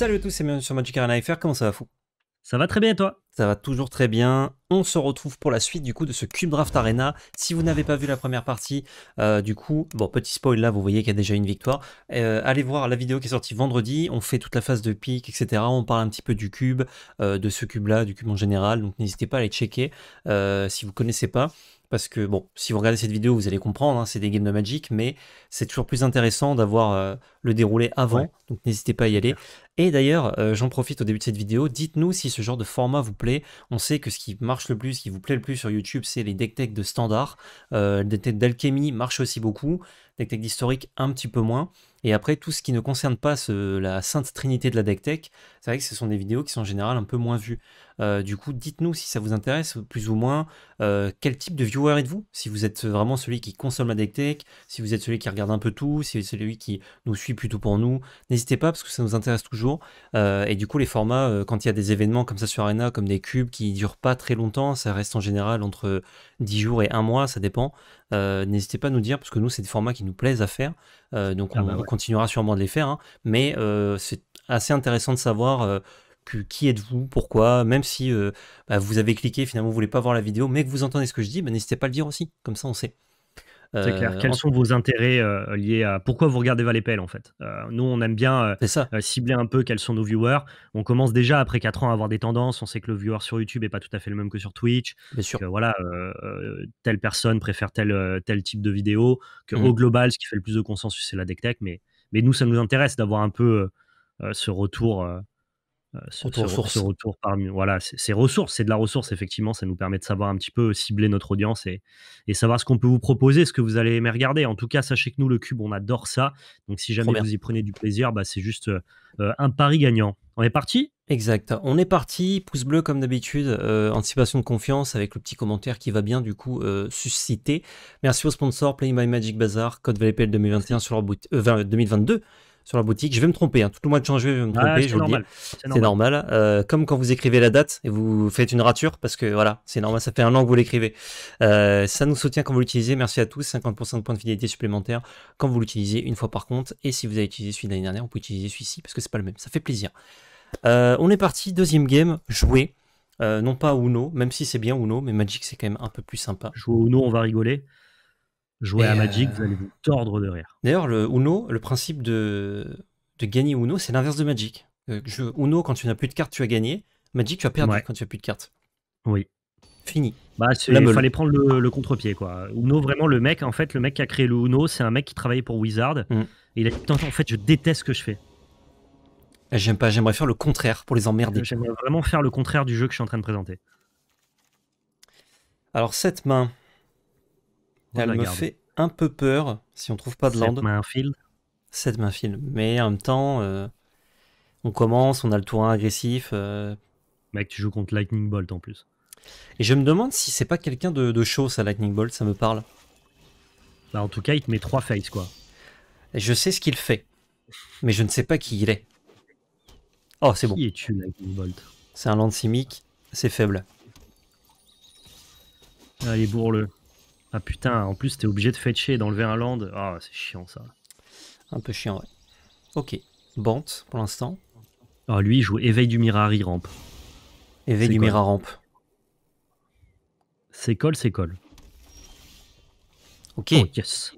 Salut à tous c'est bienvenue sur Magic Arena FR, comment ça va fou Ça va très bien toi Ça va toujours très bien, on se retrouve pour la suite du coup de ce Cube Draft Arena. Si vous n'avez pas vu la première partie, euh, du coup, bon petit spoil là, vous voyez qu'il y a déjà une victoire. Euh, allez voir la vidéo qui est sortie vendredi, on fait toute la phase de pique, etc. On parle un petit peu du cube, euh, de ce cube là, du cube en général, donc n'hésitez pas à aller checker si vous ne connaissez pas parce que, bon, si vous regardez cette vidéo, vous allez comprendre, hein, c'est des games de Magic, mais c'est toujours plus intéressant d'avoir euh, le déroulé avant, donc n'hésitez pas à y aller. Et d'ailleurs, euh, j'en profite au début de cette vidéo, dites-nous si ce genre de format vous plaît. On sait que ce qui marche le plus, ce qui vous plaît le plus sur YouTube, c'est les deck tech de standard. Euh, les deck d'alchimie marchent aussi beaucoup, deck tech d'historique un petit peu moins. Et après, tout ce qui ne concerne pas la sainte trinité de la deck tech, c'est vrai que ce sont des vidéos qui sont en général un peu moins vues. Euh, du coup, dites-nous si ça vous intéresse, plus ou moins, euh, quel type de viewer êtes-vous Si vous êtes vraiment celui qui consomme la deck si vous êtes celui qui regarde un peu tout, si vous êtes celui qui nous suit plutôt pour nous, n'hésitez pas parce que ça nous intéresse toujours. Euh, et du coup, les formats, quand il y a des événements comme ça sur Arena, comme des cubes qui durent pas très longtemps, ça reste en général entre 10 jours et 1 mois, ça dépend. n'hésitez pas à nous dire parce que nous, c'est des formats qui nous plaisent à faire. donc, ah on, bah continuera sûrement de les faire. Hein. mais c'est assez intéressant de savoir qui êtes-vous, pourquoi, même si euh, bah, vous avez cliqué, finalement vous voulez pas voir la vidéo, mais que vous entendez ce que je dis, bah, n'hésitez pas à le dire aussi, comme ça on sait. C'est clair. Euh, quels sont vos intérêts euh, liés à pourquoi vous regardez Valépel en fait Nous, on aime bien cibler un peu quels sont nos viewers. On commence déjà après 4 ans à avoir des tendances. On sait que le viewer sur YouTube n'est pas tout à fait le même que sur Twitch. Bien sûr. voilà, telle personne préfère tel, type de vidéo. Que mmh au global, ce qui fait le plus de consensus, c'est la deck tech. Mais, mais nous, ça nous intéresse d'avoir un peu ce retour euh, ce, retour, parmi voilà ces ressources c'est de la ressource effectivement ça nous permet de savoir un petit peu cibler notre audience et, savoir ce qu'on peut vous proposer ce que vous allez aimer regarder en tout cas sachez que nous le cube on adore ça donc si jamais vous y prenez du plaisir bah, c'est juste euh, euh, un pari gagnant on est parti Exact. On est parti, pouce bleu comme d'habitude, anticipation de confiance avec le petit commentaire qui va bien du coup susciter. Merci aux sponsors Play My Magic Bazar code VLPL 2021 sur leur euh, 2022 la boutique. Je vais me tromper, hein. tout le mois de janvier, je vais me ah, tromper, C'est normal. Euh, comme quand vous écrivez la date et vous faites une rature, parce que voilà, c'est normal, ça fait un an que vous l'écrivez. Euh, ça nous soutient quand vous l'utilisez. Merci à tous. 50% de points de fidélité supplémentaires quand vous l'utilisez une fois par compte. Et si vous avez utilisé celui de l'année dernière, vous pouvez utiliser celui-ci parce que c'est pas le même. Ça fait plaisir. Euh, on est parti, deuxième game, jouer. non pas Uno, même si c'est bien Uno, mais Magic c'est quand même un peu plus sympa. Jouer Uno, on va rigoler. Jouer à Magic, euh, vous allez vous tordre de rire. D'ailleurs, le Uno, le principe de, de gagner Uno, c'est l'inverse de Magic. Euh, Uno, quand tu n'as plus de cartes, tu as gagné. Magic, tu as perdu quand tu n'as plus de cartes. Oui. Fini. Bah, il fallait prendre le, contre-pied, quoi. Uno, vraiment, le mec, en fait, le mec qui a créé le Uno, c'est un mec qui travaillait pour Wizard. Mm. il a dit, en fait, je déteste ce que je fais. Ah, j'aime pas, j'aimerais faire le contraire pour les emmerder. J'aimerais vraiment faire le contraire du jeu que je suis en train de présenter. Alors, cette main, elle me fait un peu peur si on trouve pas de land. Cette main field. Cette main field. Mais en même temps, euh, on commence, on a le tour 1 agressif. Euh. Mec, tu joues contre Lightning Bolt en plus. Et je me demande si c'est pas quelqu'un de, chaud ça, Lightning Bolt, ça me parle. Bah, en tout cas, il te met 3 face quoi. Et je sais ce qu'il fait, mais je ne sais pas qui il est. Oh, c'est bon. Qui es-tu, Lightning Bolt C'est un land simique, c'est faible. Allez, bourre-le. Ah putain, en plus t'es obligé de fetcher et d'enlever un land. Ah, c'est chiant ça. Un peu chiant, ouais. Ok. Bant, pour l'instant. Alors ah, lui, il joue Éveil du Mirari Ramp. Éveil du Mirari Ramp. C'est col, c'est colle. Ok. Oh, yes.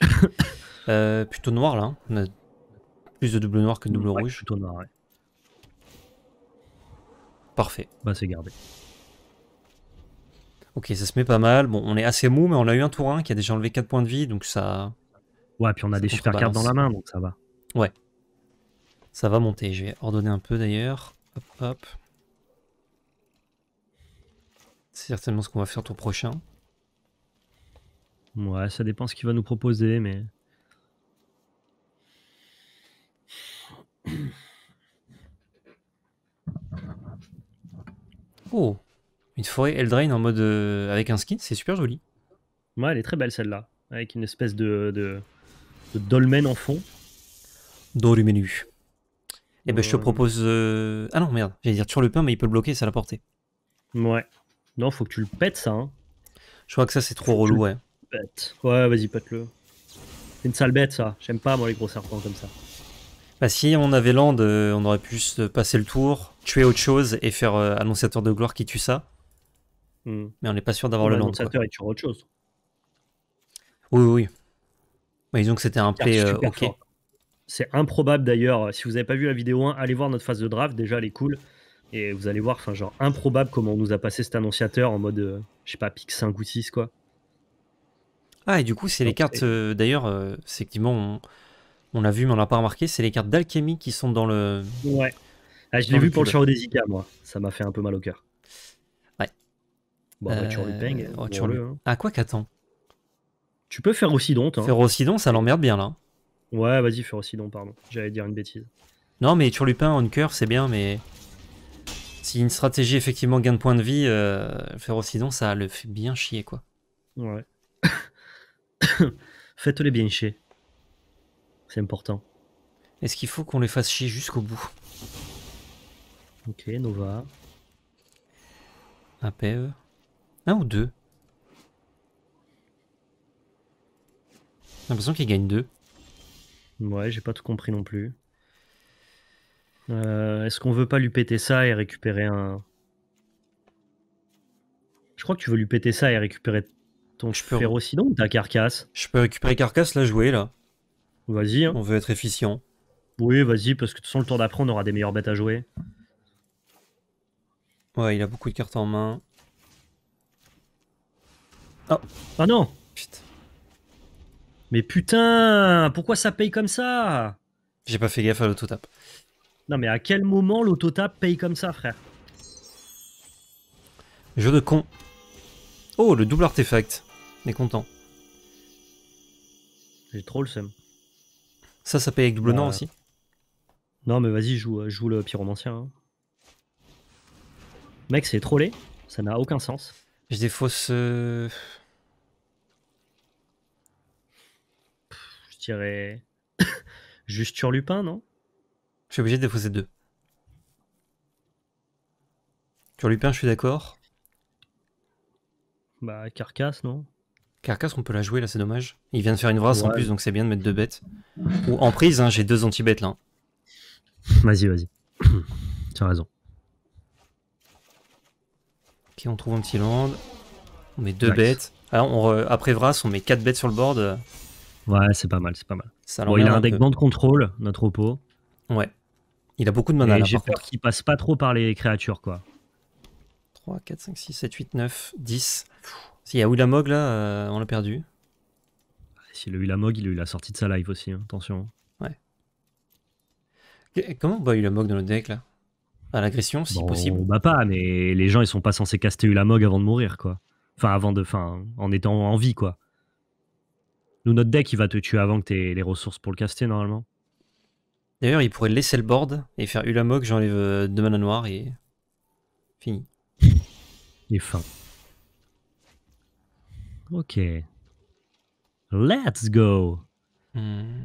Euh, plutôt noir là. Hein. plus de double noir que de double rouge. Plutôt noir, ouais. Parfait. Bah, c'est gardé. Ok, ça se met pas mal. Bon, on est assez mou, mais on a eu un tour 1 qui a déjà enlevé 4 points de vie, donc ça. Ouais, puis on a des super cartes dans la main, donc ça va. Ouais. Ça va monter. Je vais ordonner un peu d'ailleurs. Hop, hop. C'est certainement ce qu'on va faire tour prochain. Ouais, ça dépend ce qu'il va nous proposer, mais. Oh, une forêt Eldraine en mode euh, avec un skin, c'est super joli. Ouais, elle est très belle celle-là, avec une espèce de, dolmen en fond. Dans Eh Et ben je te euh. propose. Euh, ah non, merde, j'allais dire sur le pain, mais il peut le bloquer, ça la portée. Ouais. Non, faut que tu le pètes ça. Hein. Je crois que ça c'est trop relou, ouais. Pète. Ouais, vas-y, pète-le. C'est une sale bête ça. J'aime pas moi les gros serpents comme ça. Bah si on avait Land, on aurait pu juste passer le tour, tuer autre chose et faire annonciateur de gloire qui tue ça. Hmm. Mais on n'est pas sûr d'avoir le lanceur L'annonciateur est sur autre chose. Oui, oui. Mais disons que c'était un play euh, OK. C'est improbable d'ailleurs. Euh, si vous n'avez pas vu la vidéo 1, allez voir notre phase de draft. Déjà, elle est cool. Et vous allez voir, enfin, genre, improbable comment on nous a passé cet annonciateur en mode, euh, je sais pas, pick 5 ou 6, quoi. Ah, et du coup, c'est les cartes, d'ailleurs, c'est effectivement, on, l'a vu, mais on n'a pas remarqué, c'est les cartes d'alchimie qui sont dans le. Ouais. Ah, je l'ai vu pour le chariot des Ika, moi. Ça m'a fait un peu mal au cœur. Bah, tu euh, oh, le, Ah, quoi qu'attends Tu peux faire aussi hein. Faire Ossidon, ça l'emmerde bien, là. Ouais, vas-y, faire Ossidon, pardon. J'allais dire une bêtise. Non, mais Turlupin en cœur, c'est bien, mais... Si une stratégie, effectivement, gagne de de vie, euh, Faire faire Ossidon, ça le fait bien chier, quoi. Ouais. Faites-les bien chier. C'est important. Est-ce qu'il faut qu'on les fasse chier jusqu'au bout Ok, Nova. APE un ou deux J'ai l'impression qu'il gagne deux. Ouais, j'ai pas tout compris non plus. Euh, est-ce qu'on veut pas lui péter ça et récupérer un. Je crois que tu veux lui péter ça et récupérer ton je peux... aussi donc ta carcasse Je peux récupérer carcasse, la jouer là. Vas-y. Hein. On veut être efficient. Oui, vas-y, parce que de toute façon, le tour d'après, on aura des meilleures bêtes à jouer. Ouais, il a beaucoup de cartes en main. Oh. Ah non Mais putain, pourquoi ça paye comme ça J'ai pas fait gaffe à l'autotap. Non mais à quel moment l'autotap paye comme ça, frère Jeu de con. Oh, le double artefact. On est content. J'ai trop le seum. Ça, ça paye avec double bah, nom aussi Non mais vas-y, joue, euh, joue le pyromancien. Hein. Mec, c'est trollé. Ça n'a aucun sens. J'ai des fausses... Euh, je dirais juste sur Lupin, non Je suis obligé de défausser deux. Sur Lupin, je suis d'accord. Bah, Carcasse, non Carcasse, on peut la jouer là, c'est dommage. Il vient de faire une race en plus, donc c'est bien de mettre deux bêtes. Ou en prise, hein, j'ai deux anti-bêtes là. Vas-y, vas-y. tu as raison. Ok, on trouve un petit land. On met deux bêtes. Alors, on après Vras, on met quatre bêtes sur le board. Ouais, c'est pas mal, c'est pas mal. il a un deck de contrôle, notre Oppo. Ouais. Il a beaucoup de mana. J'ai peur qu'il passe pas trop par les créatures, quoi. 3, 4, 5, 6, 7, 8, 9, 10. S'il y a Ulamog, là, euh, on l'a perdu. Si le Mog, il a eu la sortie de sa live aussi, hein, attention. Ouais. comment on bat Ulamog dans notre deck là À l'agression, si possible. On pas, mais les gens ils sont pas censés caster Ulamog avant de mourir, quoi. Enfin, avant de. Enfin, en étant en vie, quoi. Nous, notre deck, il va te tuer avant que tu aies les ressources pour le caster normalement. D'ailleurs, il pourrait laisser le board et faire Ulamog, j'enlève euh, deux mana noirs et. Fini. Et fin. Ok. Let's go! Hmm.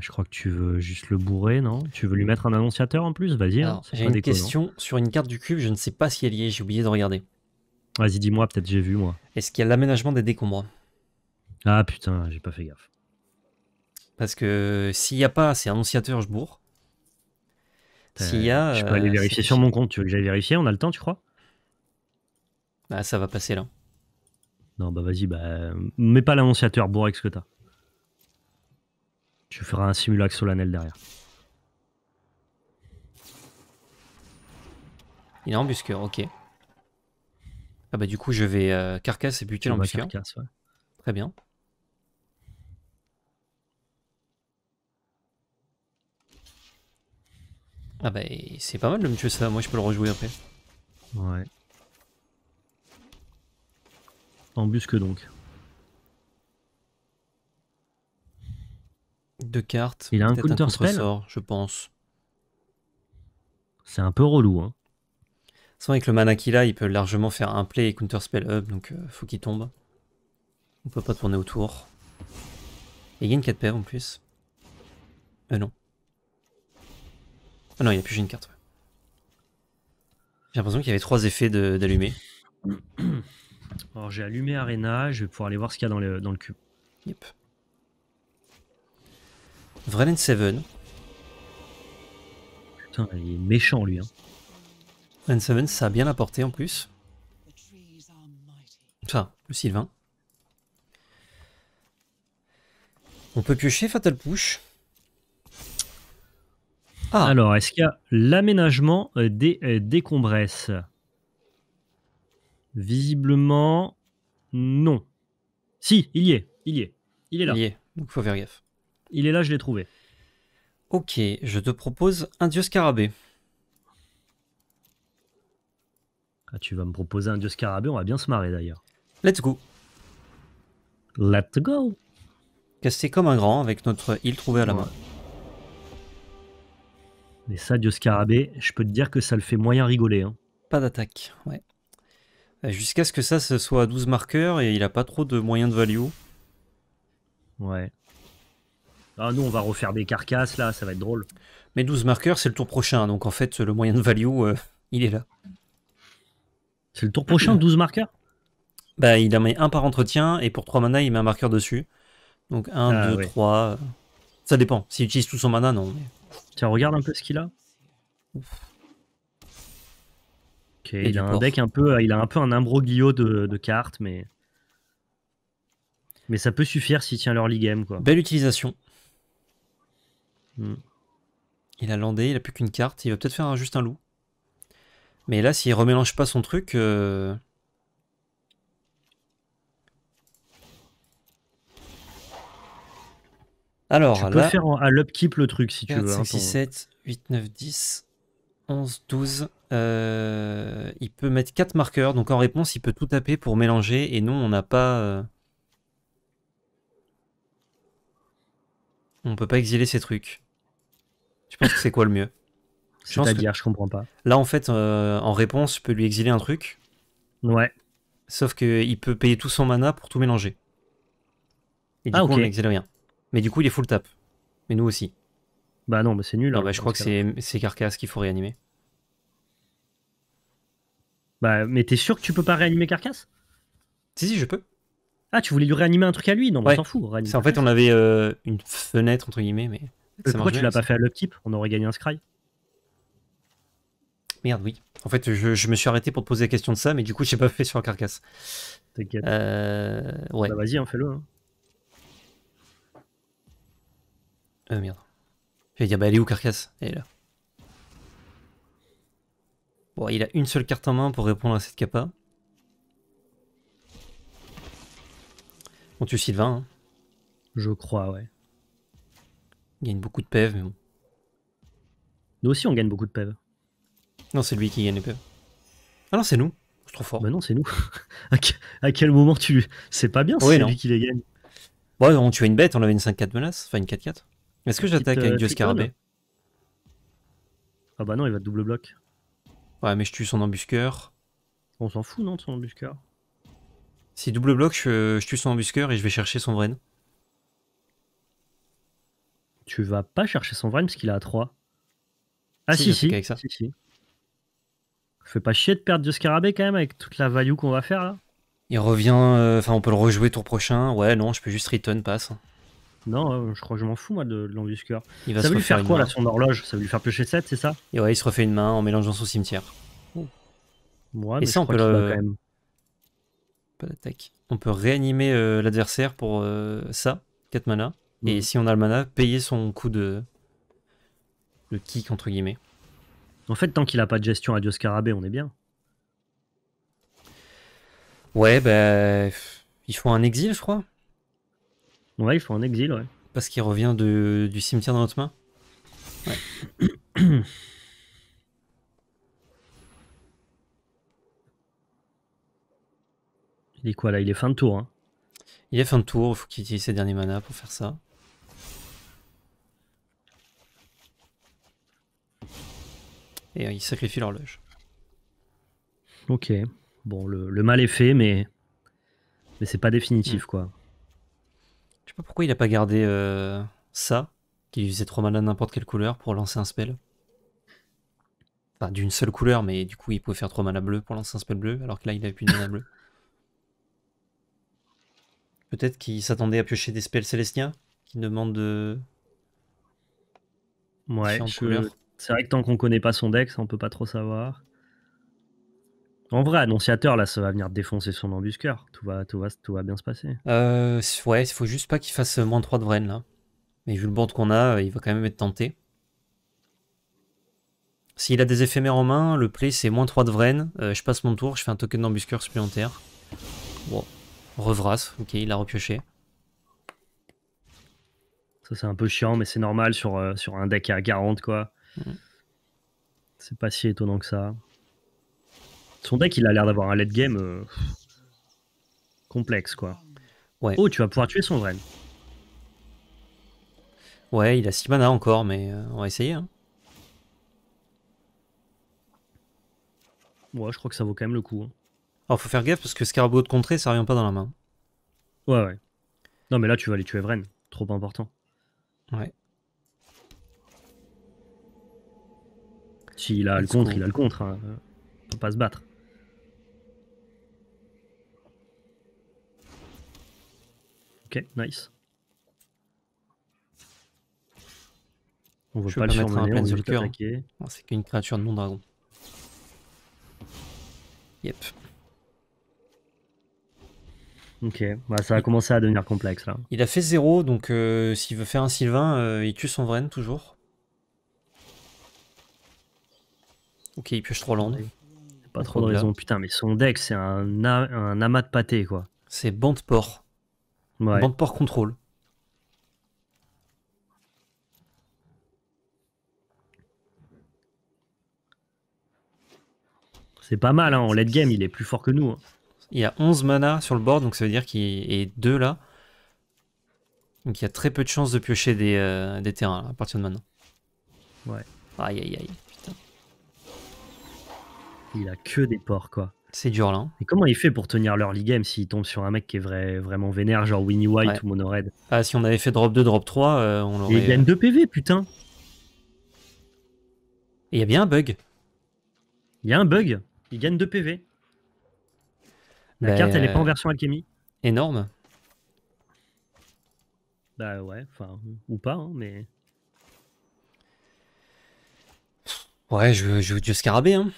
je crois que tu veux juste le bourrer, non Tu veux lui mettre un annonciateur en plus Vas-y. Hein, j'ai une question sur une carte du cube, je ne sais pas si elle y est, j'ai oublié de regarder. Vas-y, dis-moi, peut-être j'ai vu moi. Est-ce qu'il y a l'aménagement des décombres ah putain, j'ai pas fait gaffe. Parce que s'il n'y a pas, c'est annonciateur, je bourre. S'il y a. Je peux euh, aller vérifier sur mon compte. Tu veux que j'aille vérifier On a le temps, tu crois Bah ça va passer là. Non, bah vas-y, bah. Mets pas l'annonciateur, bourre avec ce que t'as. Tu feras un simulacre solennel derrière. Il est embusqueur, ok. Ah bah du coup je vais euh, carcasse et buter l'embusqueur. Très bien. Ah bah c'est pas mal de me tuer ça, moi je peux le rejouer après. Ouais. Embusque donc. Deux cartes. Il a un counter spell je pense. C'est un peu relou. Hein. Sans avec le mana qu'il a, il peut largement faire un play et counter spell up, donc euh, faut qu'il tombe. On peut pas tourner autour. Et il gagne 4 paires en plus. Euh non. Ah non, il n'y a plus une carte. J'ai l'impression qu'il y avait trois effets d'allumer. Alors j'ai allumé Arena, je vais pouvoir aller voir ce qu'il y a dans le, dans le cube. Yep. 7. 7 Putain, il est méchant lui. Hein. 7, 7 ça a bien apporté en plus. Enfin, le Sylvain. On peut piocher Fatal Push. Ah. Alors, est-ce qu'il y a l'aménagement euh, des euh, décombresses Visiblement, non. Si, il y est, il y est. Il est là. Il y est, donc faut faire Il est là, je l'ai trouvé. Ok, je te propose un dieu scarabée. Ah, tu vas me proposer un dieu scarabée, on va bien se marrer d'ailleurs. Let's go. Let's go. Casser comme un grand avec notre île trouvée à la main. Mais ça, Dieu Scarabée, je peux te dire que ça le fait moyen rigoler. Hein. Pas d'attaque, ouais. Euh, jusqu'à ce que ça, ce soit 12 marqueurs et il a pas trop de moyens de value. Ouais. Ah nous, on va refaire des carcasses là, ça va être drôle. Mais 12 marqueurs, c'est le tour prochain, donc en fait, le moyen de value, euh, il est là. C'est le tour prochain, 12 marqueurs Bah, il en met un par entretien et pour 3 mana, il met un marqueur dessus. Donc 1, 2, 3. Ça dépend. S'il utilise tout son mana, non. Mais... Tiens, regarde un peu ce qu'il a. Ok, il a un deck un peu, euh, il a un peu un imbroglio de, cartes, mais mais ça peut suffire s'il tient leur game quoi. Belle utilisation. Hmm. Il a landé, il a plus qu'une carte, il va peut-être faire juste un loup. Mais là, s'il remélange pas son truc, euh, Alors, tu peux faire à l'upkeep le truc si tu veux. 5, 6, 7, 8, 9, 10, 11, 12. il peut mettre 4 marqueurs, donc en réponse, il peut tout taper pour mélanger. Et nous on n'a pas. Euh, on peut pas exiler ces trucs. Je pense que c'est quoi le mieux je ne dire je comprends pas. Là, en fait, euh, en réponse, je peux lui exiler un truc. Ouais. Sauf qu'il peut payer tout son mana pour tout mélanger. Et du ah, coup, on n'exile rien. Mais du coup, il est full tap. Mais nous aussi. Bah non, mais bah c'est nul. Non, hein, bah, je crois que c'est Carcasse qu'il faut réanimer. Bah, mais t'es sûr que tu peux pas réanimer Carcasse Si, si, je peux. Ah, tu voulais lui réanimer un truc à lui Non, bah, ouais. on s'en fout. en fait, on avait euh, une fenêtre, entre guillemets, mais. Euh, pourquoi tu l'as pas fait à l'upkeep On aurait gagné un scry. Merde, oui. En fait, je, je, me suis arrêté pour te poser la question de ça, mais du coup, j'ai pas fait sur la carcasse. T'inquiète. Euh, ouais. Bah, vas-y, on fais-le. Hein. Euh, merde. Je vais dire, bah elle est où Carcasse Elle est là. Bon, il a une seule carte en main pour répondre à cette capa. On tue Sylvain. Hein. Je crois, ouais. Il gagne beaucoup de PEV, mais bon. Nous aussi, on gagne beaucoup de PEV. Non, c'est lui qui gagne les PEV. Ah non, c'est nous. C'est trop fort. Bah non, c'est nous. à quel moment tu. C'est pas bien, c'est lui qui les gagne. Ouais, on tuait une bête, on avait une 5-4 menace. Enfin, une 4-4. Est-ce que j'attaque avec euh, Dieu Scarabée Ah bah non, il va double bloc. Ouais, mais je tue son embusqueur. On s'en fout, non, de son embusqueur Si double bloc, je, tue son embusqueur et je vais chercher son Vren. Tu vas pas chercher son Vren parce qu'il a à 3. Ah si, si, si, Fais pas chier de perdre Dieu Scarabée quand même avec toute la value qu'on va faire là. Il revient, euh, enfin on peut le rejouer tour prochain. Ouais, non, je peux juste return passe non, euh, je crois que je m'en fous, moi, de, de va ça veut lui faire quoi, là, son horloge Ça veut lui faire piocher 7, c'est ça Et ouais, il se refait une main en mélangeant son cimetière. Et ça, on peut quand même. Pas d'attaque. On peut réanimer euh, l'adversaire pour euh, ça, 4 mana. Et mhm. si on a le mana, payer son coup de. le kick, entre guillemets. En fait, tant qu'il a pas de gestion à Dieu Scarabée, on est bien. Ouais, bah. Il faut un exil, je crois. Ouais, il faut en exil, ouais. Parce qu'il revient du cimetière dans notre main Ouais. Il est quoi là Il est fin de tour. Hein. Il est fin de tour, il faut qu'il utilise ses derniers manas pour faire ça. Et euh, il sacrifie l'horloge. Ok. Bon, le, mal est fait, mais, mais c'est pas définitif, mm. quoi pas pourquoi il a pas gardé euh, ça, qu'il faisait trop mal n'importe quelle couleur pour lancer un spell. Enfin, d'une seule couleur, mais du coup, il pouvait faire trop mal à bleu pour lancer un spell bleu, alors que là, il avait plus de mana bleu. Peut-être qu'il s'attendait à piocher des spells célestiens qui demandent de. Ouais, c'est vrai que tant qu'on connaît pas son deck, ça, on peut pas trop savoir. En vrai, annonciateur, là, ça va venir défoncer son embusqueur, Tout va, tout va, tout va bien se passer. Euh, ouais, il faut juste pas qu'il fasse moins 3 de Vren, là. Mais vu le board qu'on a, euh, il va quand même être tenté. S'il a des éphémères en main, le play c'est moins 3 de Vren. Euh, je passe mon tour, je fais un token d'embusqueur supplémentaire. Bon. Revras, ok, il a repioché. Ça c'est un peu chiant, mais c'est normal sur, sur un deck à 40 quoi. Mm. C'est pas si étonnant que ça. Son deck, il a l'air d'avoir un late game euh, complexe, quoi. Ouais. Oh, tu vas pouvoir tuer son Vren. Ouais, il a 6 mana encore, mais euh, on va essayer. Hein. Ouais, je crois que ça vaut quand même le coup. Hein. Alors, faut faire gaffe parce que Scarabot de contrée, ça revient pas dans la main. Ouais, ouais. Non, mais là, tu vas aller tuer Vren. Trop important. Ouais. S'il si a, a le contre, il a le contre. Hein. On pas se battre. Ok, nice. On veut pas le mettre un hein. C'est qu'une créature de non-dragon. Yep. Ok, bah, ça a commencé à devenir complexe là. Il a fait zéro donc euh, s'il veut faire un Sylvain, euh, il tue son Vren toujours. Ok, il pioche 3 landes. Pas trop de raison, putain, mais son deck c'est un, un amas de pâté quoi. C'est bande de porc port contrôle. C'est pas mal, hein. en late game, il est plus fort que nous. Hein. Il y a 11 mana sur le board, donc ça veut dire qu'il est 2 là. Donc il y a très peu de chances de piocher des, euh, des terrains à partir de maintenant. Ouais. Aïe aïe aïe, putain. Il a que des ports quoi. C'est dur là. Hein. Et comment il fait pour tenir leur league game s'il tombe sur un mec qui est vrai, vraiment vénère, genre Winnie White ou Mono Ah, si on avait fait drop 2, drop 3, euh, on l'aurait. il gagne 2 PV, putain Et il y a bien un bug. Il y a un bug Il gagne 2 PV. La bah, carte, elle est pas en euh, version alchimie. Énorme. Bah ouais, enfin, ou pas, hein, mais. Ouais, je, veux du scarabée, hein.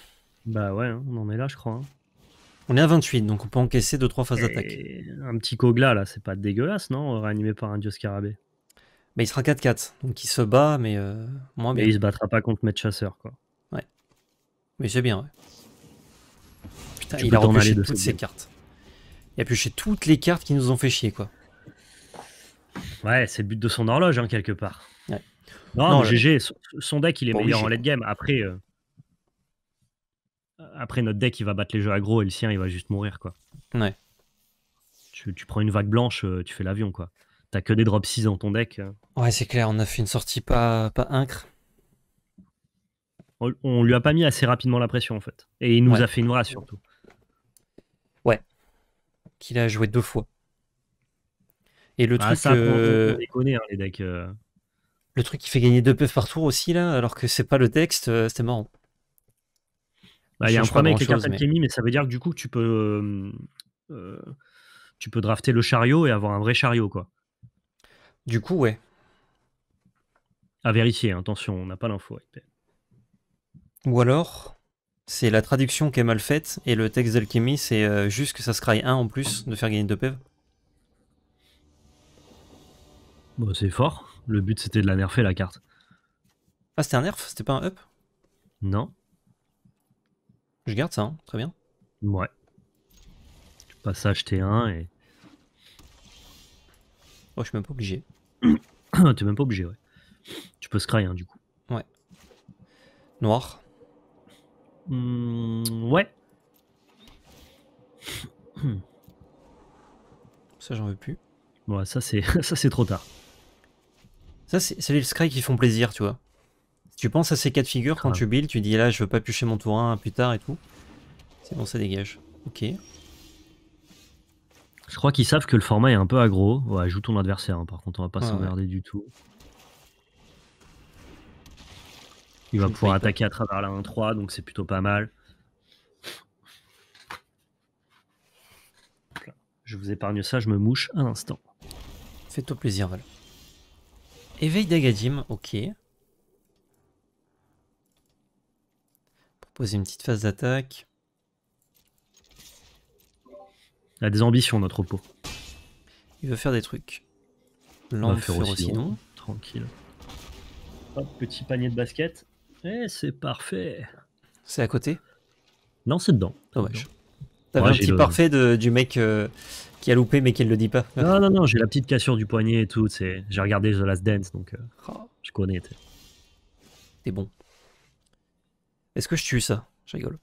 Bah ouais, hein, on en est là, je crois. Hein. On est à 28, donc on peut encaisser 2-3 phases d'attaque. Un petit Kogla, là, c'est pas dégueulasse, non Réanimé par un dieu scarabée. Mais il sera 4-4, donc il se bat, mais euh, moi, Mais il se battra pas contre Maître Chasseur, quoi. Ouais. Mais c'est bien, ouais. Putain, il a repêché toutes ses cartes. Il a pioché toutes les cartes qui nous ont fait chier, quoi. Ouais, c'est le but de son horloge, hein, quelque part. Ouais. Non, GG, son, deck, il est meilleur en late game. Après, euh, après, notre deck, il va battre les jeux aggro et le sien, il va juste mourir, quoi. Ouais. Tu, prends une vague blanche, euh, tu fais l'avion, quoi. T'as que des drops 6 dans ton deck. Hein. Ouais, c'est clair, on a fait une sortie pas, pas incre. On, lui a pas mis assez rapidement la pression, en fait. Et il nous a fait une race surtout. Ouais. Qu'il a joué deux fois. Et le bah, truc. Euh, on hein, les decks. Euh. Le truc qui fait gagner deux puffs par tour aussi, là, alors que c'est pas le texte, c'était marrant. Bah, il y a un problème avec les cartes alchimie, mais... ça veut dire que du coup, tu peux, euh, euh, tu peux drafter le chariot et avoir un vrai chariot, quoi. Du coup, ouais. À vérifier, hein, attention, on n'a pas l'info. Ou alors, c'est la traduction qui est mal faite et le texte d'alchimie, c'est euh, juste que ça se craille 1 en plus de faire gagner 2 PEV. Bon, c'est fort. Le but, c'était de la nerfer, la carte. Ah, c'était un nerf C'était pas un up Non. Je garde ça, hein. très bien. Ouais. Je passe acheter un et. Oh, je suis même pas obligé. T'es même pas obligé, ouais. Tu peux scry, hein, du coup. Ouais. Noir. Hmm, ouais. ça, j'en veux plus. Ouais, ça, c'est trop tard. Ça, c'est les scry qui font plaisir, tu vois. Tu penses à ces quatre figures quand tu builds, tu dis là je veux pas piocher mon tour 1 plus tard et tout. C'est bon, ça dégage. Ok. Je crois qu'ils savent que le format est un peu aggro. Ouais, joue ton adversaire, hein, par contre, on va pas s'emmerder du tout. Il va pouvoir attaquer à travers la 1-3, donc c'est plutôt pas mal. Je vous épargne ça, je me mouche un instant. Fais-toi plaisir, Val. Éveil d'Agadim, ok. Poser une petite phase d'attaque. Il a des ambitions, notre pot. Il veut faire des trucs. aussi, non Tranquille. petit panier de basket. Eh, c'est parfait. C'est à côté Non, c'est dedans. Dommage. T'as un petit parfait du mec euh, qui a loupé mais qui ne le dit pas. Non, non, non, j'ai la petite cassure du poignet et tout. J'ai regardé The Last Dance, donc euh, oh. je connais. T'es bon. Est-ce que je tue ça Je rigole.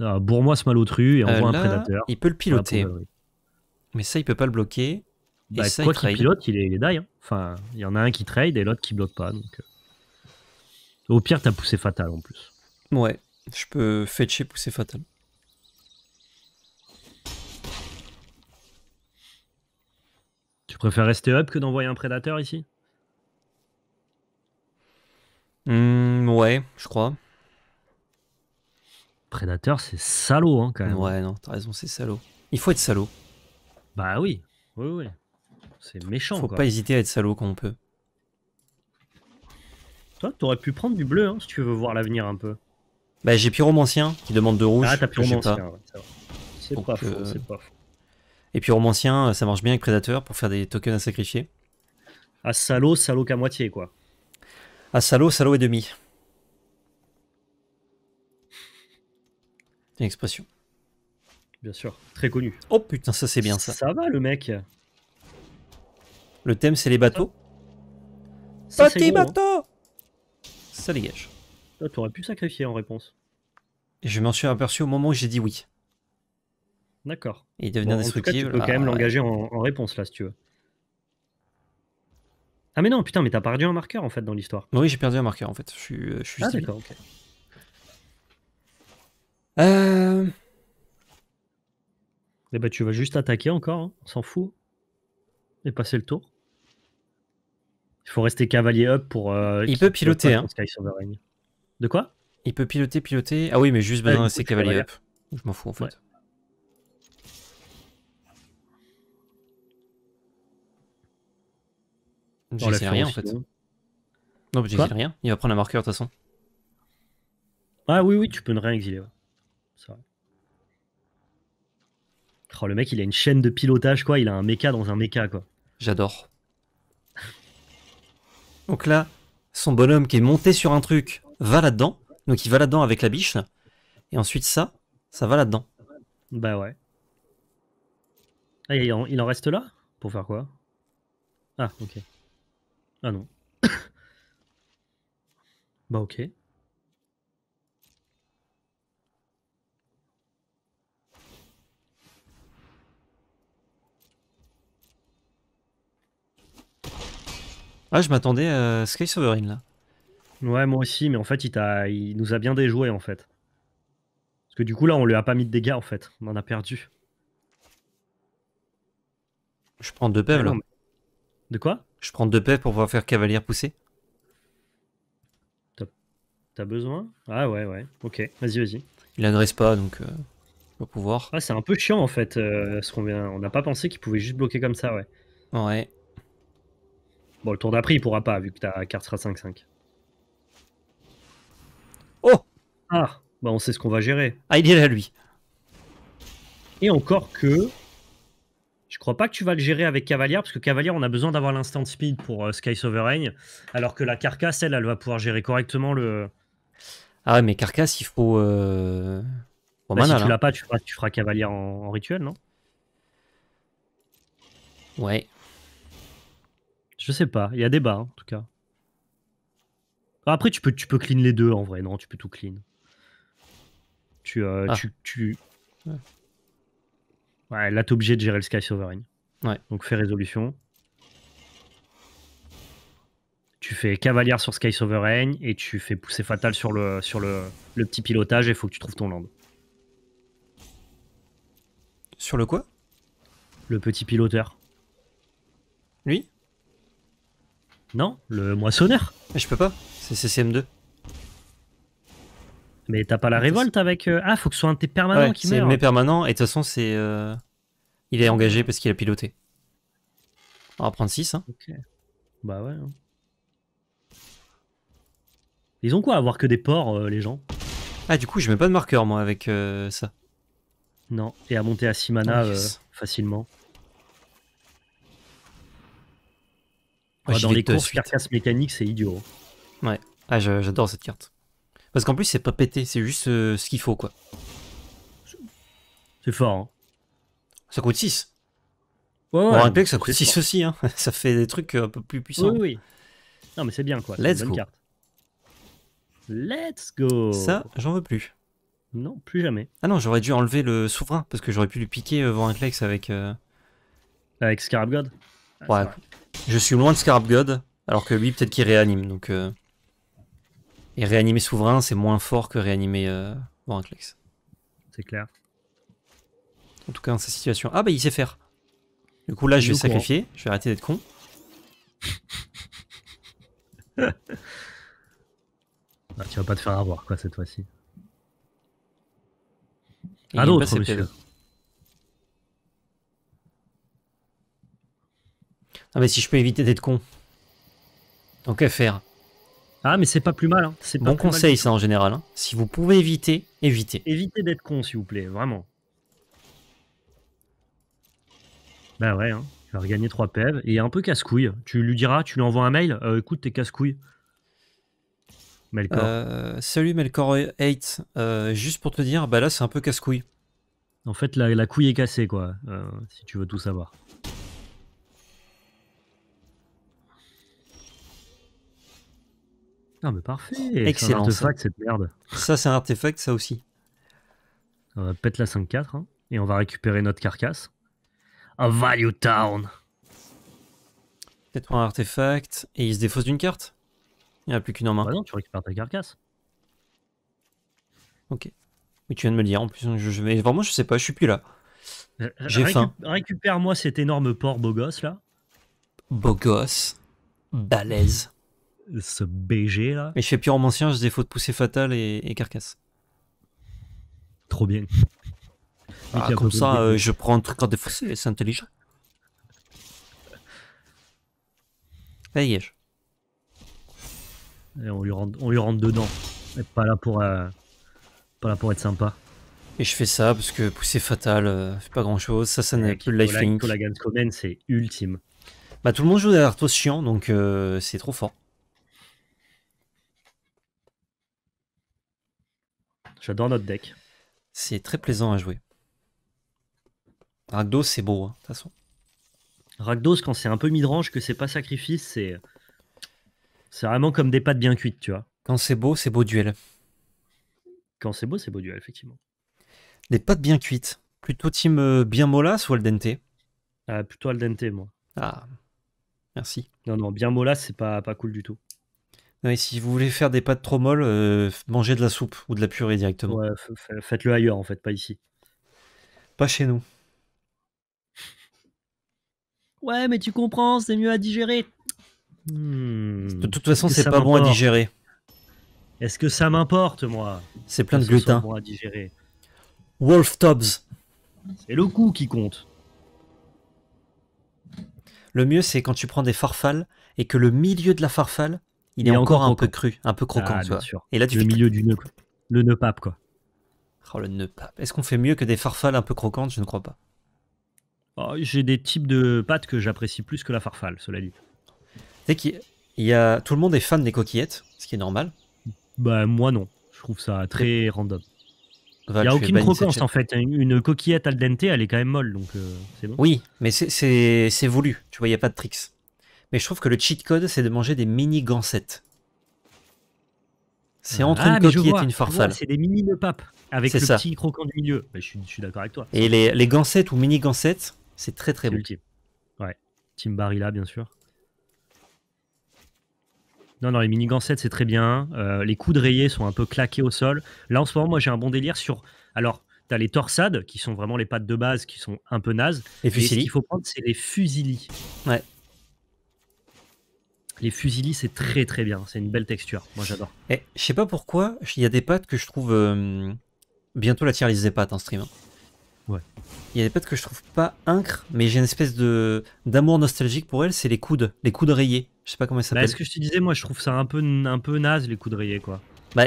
Ah, Bourre-moi ce malotru et euh, envoie un prédateur. Il peut le ah, piloter. Mais ça, il peut pas le bloquer. et bah, quoi qu'il pilote, il est, die. Hein. Enfin, il y en a un qui trade et l'autre qui bloque pas. Euh. Au pire, t'as poussé fatal en plus. Ouais, je peux fetcher poussé fatal. Tu préfères rester up que d'envoyer un prédateur ici hmm, Ouais, je crois. Prédateur, c'est salaud, hein, quand même. Ouais, non, t'as raison, c'est salaud. Il faut être salaud. Bah oui, oui, oui. C'est méchant. Faut pas hésiter à être salaud quand on peut. Toi, t'aurais pu prendre du bleu, hein, si tu veux voir l'avenir un peu. Bah, j'ai Pyromancien qui demande de rouge. Ah, t'as Pyromancien, c'est pas, faux, euh, c'est pas faux. Et Pyromancien, euh, ça marche bien avec Prédateur, pour faire des tokens à sacrifier. À ah, salaud, salaud qu'à moitié, quoi. À ah, salaud, salaud et demi. Une expression. Bien sûr, très connu. Oh putain, ça c'est bien ça. Ça va le mec. Le thème c'est les bateaux. Ça, hein. bateaux. gros, bateau ah, T'aurais pu sacrifier en réponse. Et je m'en suis aperçu au moment où j'ai dit oui. D'accord. Il devient destructif tu peux quand même ah, l'engager en, réponse là si tu veux. Ah mais non, putain, mais t'as perdu un marqueur en fait dans l'histoire. Oui, j'ai perdu un marqueur en fait. Je suis, euh, ah, d'accord, ok. Euh... Eh ben, tu vas juste attaquer encore, hein. on s'en fout. Et passer le tour. Il faut rester cavalier up pour. Euh, il peut piloter, hein. de quoi Il peut piloter, piloter. Ah oui, mais juste besoin cavalier up. Je m'en fous en fait. Ouais. Oh, rien en fait. Non, mais j'exile rien. Il va prendre un marqueur de toute façon. Ah oui, oui, tu peux ne rien exiler c'est vrai. Oh, le mec, il a une chaîne de pilotage, quoi. Il a un méca dans un méca, quoi. J'adore. Donc là, son bonhomme qui est monté sur un truc va là-dedans. Donc il va là-dedans avec la biche. Et ensuite, ça, ça va là-dedans. Bah ouais. Ah, il il en reste là Pour faire quoi Ah, ok. Ah non. bah ok. Ah, je m'attendais à Sky Sovereign là. Ouais, moi aussi, mais en fait, il, t'a, il nous a bien déjoué en fait. Parce que du coup, là, on lui a pas mis de dégâts en fait. On en a perdu. Je prends deux pèves là. De quoi Je prends deux pèves pour pouvoir faire Cavalier pousser. T'as... besoin Ah ouais, ouais. Ok, vas-y, vas-y. Il adresse pas donc. Euh... pouvoir. Ah, c'est un peu chiant en fait, euh, ce qu'on vient. On n'a pas pensé qu'il pouvait juste bloquer comme ça, ouais. Ouais. Bon, le tour d'après, il pourra pas, vu que ta carte sera 5-5. Oh Ah Bah, on sait ce qu'on va gérer. Ah, il est là, lui. Et encore que... Je crois pas que tu vas le gérer avec Cavalier, parce que Cavalier, on a besoin d'avoir l'instant speed pour euh, Sky Sovereign, alors que la carcasse, elle, elle va pouvoir gérer correctement le... Ah mais carcasse, il faut... Euh, bon, bah, si tu l'as pas, tu feras, Cavalier en rituel, non Ouais. Je sais pas, il y a des bas, en tout cas. Après, tu peux, tu peux clean les deux en vrai, non, tu peux tout clean. Tu. Euh, ah. tu, tu... Ouais. là, obligé de gérer le Sky Sovereign. Ouais. Donc fais résolution. Tu fais cavalière sur Sky Sovereign et tu fais pousser fatal sur le, sur le, le petit pilotage et il faut que tu trouves ton land. Sur le quoi Le petit piloteur. Lui non, le moissonneur. je peux pas, c'est CCM2. Mais t'as pas la révolte avec. Euh, ah, faut que ce soit un de permanent qui meurt. C'est mes permanent et de toute façon, c'est. Euh, il est engagé parce qu'il a piloté. On va prendre 6. Hein. Bah ouais. Hein. Ils ont quoi avoir que des ports, euh, les gens Ah, du coup, je mets pas de marqueur, moi, avec ça. Non, et à monter à 6 mana ah, facilement. dans les courses, carcasse mécanique, c'est idiot. Ouais, ah, j'adore cette carte. Parce qu'en plus, c'est pas pété, c'est juste euh, ce qu'il faut, quoi. C'est fort, hein. Ça coûte 6. Ouais, ouais, ça coûte 6 aussi, hein. ça fait des trucs un peu plus puissants. Oui, oui. Non, mais c'est bien, quoi. Let's go. Carte. Let's go. Ça, j'en veux plus. Non, plus jamais. Ah non, j'aurais dû enlever le souverain, parce que j'aurais pu lui piquer euh, avec... Euh, avec Scarab God Ouais. Je suis loin de Scarab God, alors que lui, peut-être qu'il réanime. Donc, euh, Et réanimer Souverain, c'est moins fort que réanimer euh... C'est clair. En tout cas, dans sa situation. Ah, bah, il sait faire. Du coup, là, je vais sacrifier. Je vais arrêter d'être con. Bah, tu vas pas te faire avoir, quoi, cette fois-ci. Ah, c'est monsieur. Ah mais si je peux éviter d'être con. Donc à faire. Ah mais c'est pas plus mal. Hein. C'est bon conseil ça en général. Hein. Si vous pouvez éviter, évitez. Évitez d'être con s'il vous plaît, vraiment. Bah ouais, hein. tu vas regagner 3 PEV et un peu casse-couille. Tu lui diras, tu lui envoies un mail, euh, écoute t'es casse-couille. Melkor. Euh, salut Melkor 8, euh, juste pour te dire, bah là c'est un peu casse-couille. En fait la, la, couille est cassée quoi, si tu veux tout savoir. Ah mais bah, parfait. Excellent. C'est un artefact, cette merde. Ça, c'est un artefact, ça aussi. On va pète la 5-4 hein, et on va récupérer notre carcasse. A Value Town. Peut-être un artefact et il se défausse d'une carte. Il n'y a plus qu'une en main. Bah non, tu récupères ta carcasse. Ok. Mais tu viens de me le dire. En plus, je, vais vraiment, je sais pas, je suis plus là. Euh, J'ai faim. Récupère-moi cet énorme porc beau gosse là. Beau gosse. Balèze ce BG là. Et je fais purement ancien, je défaut de poussée fatal et, carcasse. Trop bien. Ah, comme ça, euh, je prends un truc en c'est intelligent. y on lui rentre, on lui rentre dedans. pas là pour, euh, pas là pour être sympa. Et je fais ça parce que pousser fatale, euh, fait pas grand chose. Ça, ça n'est plus le life. La, c'est ultime. Bah, tout le monde joue derrière toi, donc euh, c'est trop fort. J'adore notre deck. C'est très plaisant à jouer. Rakdos, c'est beau, hein, de toute façon. Rakdos, quand c'est un peu midrange, que c'est pas sacrifice, c'est. C'est vraiment comme des pâtes bien cuites, tu vois. Quand c'est beau, c'est beau duel. Quand c'est beau, c'est beau duel, effectivement. Des pâtes bien cuites. Plutôt team euh, bien molasse ou al dente ah, Plutôt al dente, moi. Ah, merci. Non, non, bien molasse, c'est pas, pas cool du tout si vous voulez faire des pâtes trop molles, euh, mangez de la soupe ou de la purée directement. faites-le ailleurs en fait, pas ici. Pas chez nous. Ouais, mais tu comprends, c'est mieux à digérer. Hmm. De toute façon, c'est pas bon à digérer. Est-ce que ça m'importe, moi C'est plein de gluten. Bon à digérer. Wolf tobs. C'est le coup qui compte. Le mieux, c'est quand tu prends des farfales et que le milieu de la farfale, il, est, encore, un peu cru, un peu croquant. Ah, tu Sûr. Et là, tu le milieu du nœud, le nœud pape quoi. Oh, le nœud pape. Est-ce qu'on fait mieux que des farfales un peu croquantes Je ne crois pas. Oh, j'ai des types de pâtes que j'apprécie plus que la farfale, cela dit. Tu sais y a tout le monde est fan des coquillettes, ce qui est normal. Bah moi non, je trouve ça très random. Il n'y a aucune croquance en fait. Une coquillette al dente, elle est quand même molle, donc euh, c'est bon. Oui, mais c'est voulu. Tu vois, il n'y a pas de tricks. Mais je trouve que le cheat code, c'est de manger des mini gansettes. C'est entre une ah, coquille et une farfalle. C'est des mini de avec le petit croquant du milieu. je suis, d'accord avec toi. Et les, les gansettes ou mini gansettes, c'est très très bon. Ultime. Ouais. Team Barilla, bien sûr. Non, non, les mini gansettes, c'est très bien. Euh, les coups de rayés sont un peu claqués au sol. Là, en ce moment, moi, j'ai un bon délire sur. Alors, t'as les torsades, qui sont vraiment les pattes de base, qui sont un peu nazes. Et, puis, ce qu'il faut prendre, c'est les fusilis. Ouais. Les fusilis, c'est très très bien. C'est une belle texture. Moi, j'adore. Et eh, je sais pas pourquoi, il y a des pâtes que je trouve. Euh, bientôt la tire les pâtes en hein, stream. Ouais. Il y a des pâtes que je trouve pas incre, mais j'ai une espèce de d'amour nostalgique pour elles. C'est les coudes, les coudes rayés. Je sais pas comment ça bah, s'appelle. ce que je te disais, moi, je trouve ça un peu un peu naze les coudes rayés, quoi. Bah,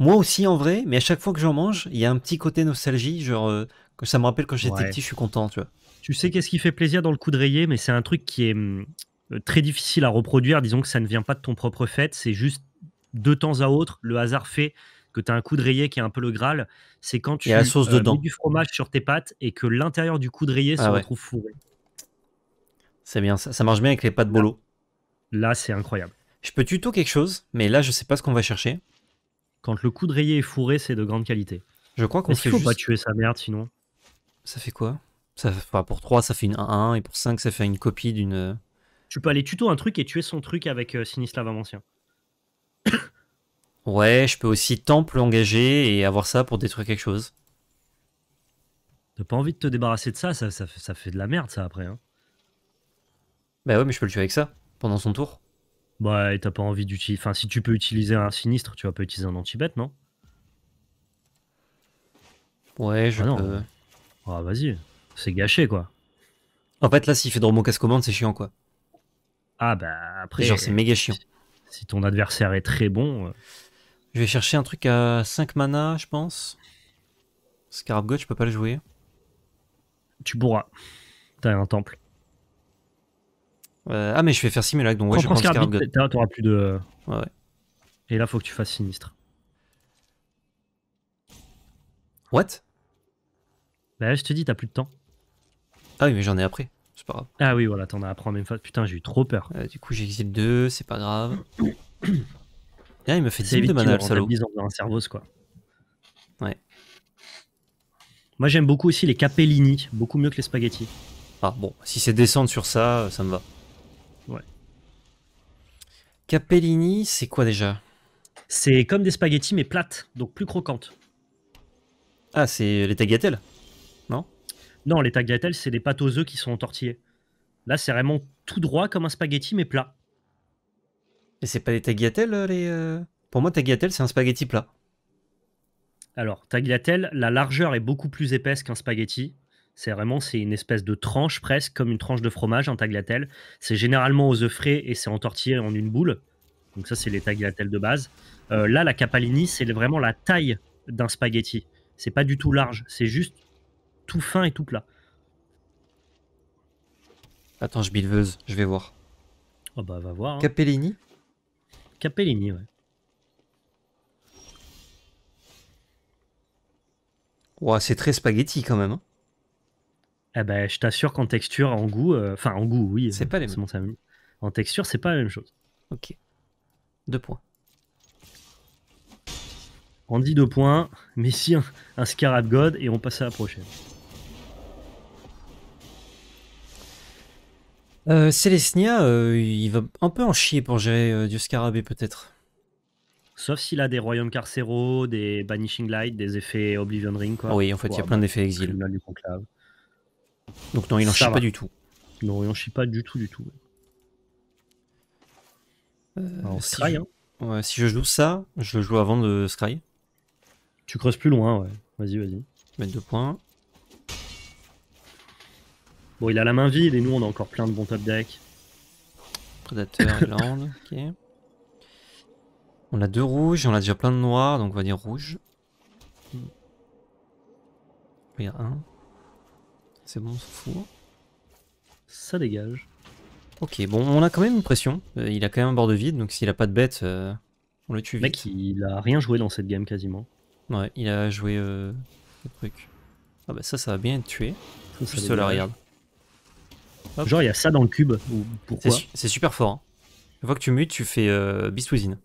moi aussi en vrai, mais à chaque fois que j'en mange, il y a un petit côté nostalgie, genre euh, que ça me rappelle quand j'étais petit, je suis content, tu vois. Tu sais qu'est-ce qui fait plaisir dans le coup mais c'est un truc qui est hum, euh, très difficile à reproduire. Disons que ça ne vient pas de ton propre fait, c'est juste de temps à autre, le hasard fait que tu as un coup de rayé qui est un peu le Graal, c'est quand tu la euh, mets du fromage sur tes pattes et que l'intérieur du coup de rayé se ah retrouve fourré. C'est bien, ça, marche bien avec les pâtes bolo. Là, c'est incroyable. Je peux tuto quelque chose, mais là, je sais pas ce qu'on va chercher. Quand le coup de rayé est fourré, c'est de grande qualité. Je crois qu'on fait. faut pas tuer sa merde sinon. Ça fait quoi ça Pour 3, ça fait une 1-1, et pour 5, ça fait une copie d'une. Euh, tu peux aller tuto un truc et tuer son truc avec sinistre euh, Sinislava ouais, je peux aussi temple engager et avoir ça pour détruire quelque chose. T'as pas envie de te débarrasser de ça, ça, fait de la merde ça après. Hein. Bah ouais, mais je peux le tuer avec ça, pendant son tour. Bah, et t'as pas envie d'utiliser. Enfin, si tu peux utiliser un sinistre, tu vas pas utiliser un anti-bête, non Ouais, je ah Ah, vas-y, c'est gâché quoi. En fait, là, s'il fait mon casse-commande, c'est chiant quoi. Ah, bah après. Genre, c'est méga chiant. Si, ton adversaire est très bon. Euh. Je vais chercher un truc à 5 mana, je pense. Scarab God, je peux pas le jouer. Tu pourras. T'as un temple. Euh, ah, mais je vais faire Simulac, donc ouais, Quand je Scarab God. T'auras plus de. Et là, faut que tu fasses Sinistre. What Bah, je te dis, t'as plus de temps. Ah oui, mais j'en ai après c'est pas Ah oui, voilà, t'en as à prendre même fois. Putain, j'ai eu trop peur. Euh, du coup, j'exile 2, c'est pas grave. Là, ah, il me fait 10 de mana, le salaud. dans un cerveau, quoi. Ouais. Moi, j'aime beaucoup aussi les capellini, beaucoup mieux que les spaghettis. Ah bon, si c'est descendre sur ça, ça me va. Ouais. Capellini, c'est quoi déjà C'est comme des spaghettis, mais plates, donc plus croquantes. Ah, c'est les tagliatelles non, les tagliatelles, c'est des pâtes aux œufs qui sont entortillées. Là, c'est vraiment tout droit comme un spaghetti, mais plat. Et c'est pas des tagliatelles, euh, les. Euh, pour moi, tagliatelle, c'est un spaghetti plat. Alors, tagliatelle, la largeur est beaucoup plus épaisse qu'un spaghetti. C'est vraiment c'est une espèce de tranche presque, comme une tranche de fromage, un tagliatelle. C'est généralement aux œufs frais et c'est entortillé en une boule. Donc ça, c'est les tagliatelles de base. Euh, là, la capalini, c'est vraiment la taille d'un spaghetti. C'est pas du tout large, c'est juste tout fin et tout plat. Attends, je bilveuse, je vais voir. Oh bah va voir. Hein. Capellini Capellini, ouais. Ouais, c'est très spaghetti quand même. Hein. Eh ben, je t'assure qu'en texture, en goût, euh, enfin en goût, oui. C'est pas les Même. En texture, c'est pas la même chose. Ok. Deux points. On dit deux points, mais si un Scarab God et on passe à la prochaine. Euh, euh, il va un peu en chier pour gérer euh, du Dieu Scarabée, peut-être. Sauf s'il a des royaumes carcéraux, des Banishing Light, des effets Oblivion Ring. Quoi. oui, en fait, il y a plein d'effets exil. Donc, non, il n'en chie pas du tout. Non, il en chie pas du tout, du tout. Euh, hein. Ouais, si je joue ça, je le joue avant de Scry. Tu creuses plus loin, ouais. Vas-y, vas-y. Mettre deux points. Bon, il a la main vide et nous, on a encore plein de bons top deck. Prédateur, Land, ok. On a deux rouges, on a déjà plein de noirs, donc on va dire rouge. Il y a un. C'est bon, on s'en fout. Ça dégage. Ok, bon, on a quand même une pression. Euh, il a quand même un bord de vide, donc s'il a pas de bête, euh, on le tue vite. Mec, il a rien joué dans cette game quasiment. Ouais, il a joué des euh, Ah bah ça, ça va bien être tué. Juste Genre, il y a ça dans le cube. Pourquoi C'est super fort. Hein. Une fois que tu mutes, tu fais euh, Bistouzine.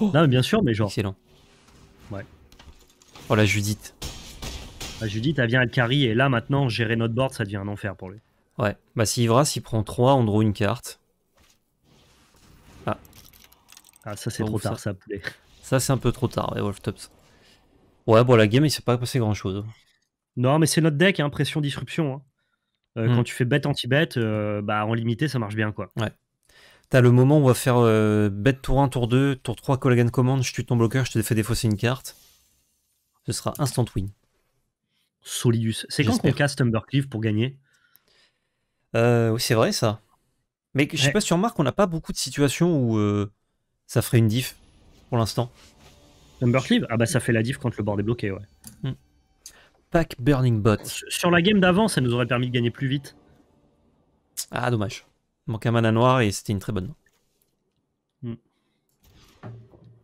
Oh non, mais bien sûr, mais genre. Excellent. Ouais. Oh la Judith. La Judith, elle vient être carry et là maintenant, gérer notre board, ça devient un enfer pour lui. Ouais. Bah, si Ivras, il prend 3, on draw une carte. Ah. Ah, ça, c'est trop tard, ça, a poulet. Ça, c'est un peu trop tard, ouais, Wolf Tops. Ouais, bon, la game, il s'est pas passé grand chose. Non, mais c'est notre deck, hein, pression, disruption. Hein. Euh, quand hmm. tu fais bête anti bête euh, bah, en limité, ça marche bien. quoi. Ouais. T'as le moment où on va faire euh, bête tour 1, tour 2, tour 3, call again command, je tue ton bloqueur, je te fais défausser une carte. Ce sera instant win. Solidus. C'est quand qu'on casse Tumbercleave pour gagner Oui, c'est vrai ça. Mais je sais pas si tu remarques, on n'a pas beaucoup de situations où ça ferait une diff pour l'instant. Tumbercleave Ah bah ça fait la diff quand le board est bloqué, ouais. Hmm pack Burning Bot. Sur la game d'avant, ça nous aurait permis de gagner plus vite. Ah, dommage. Manque un mana noir et c'était une très bonne. Hmm.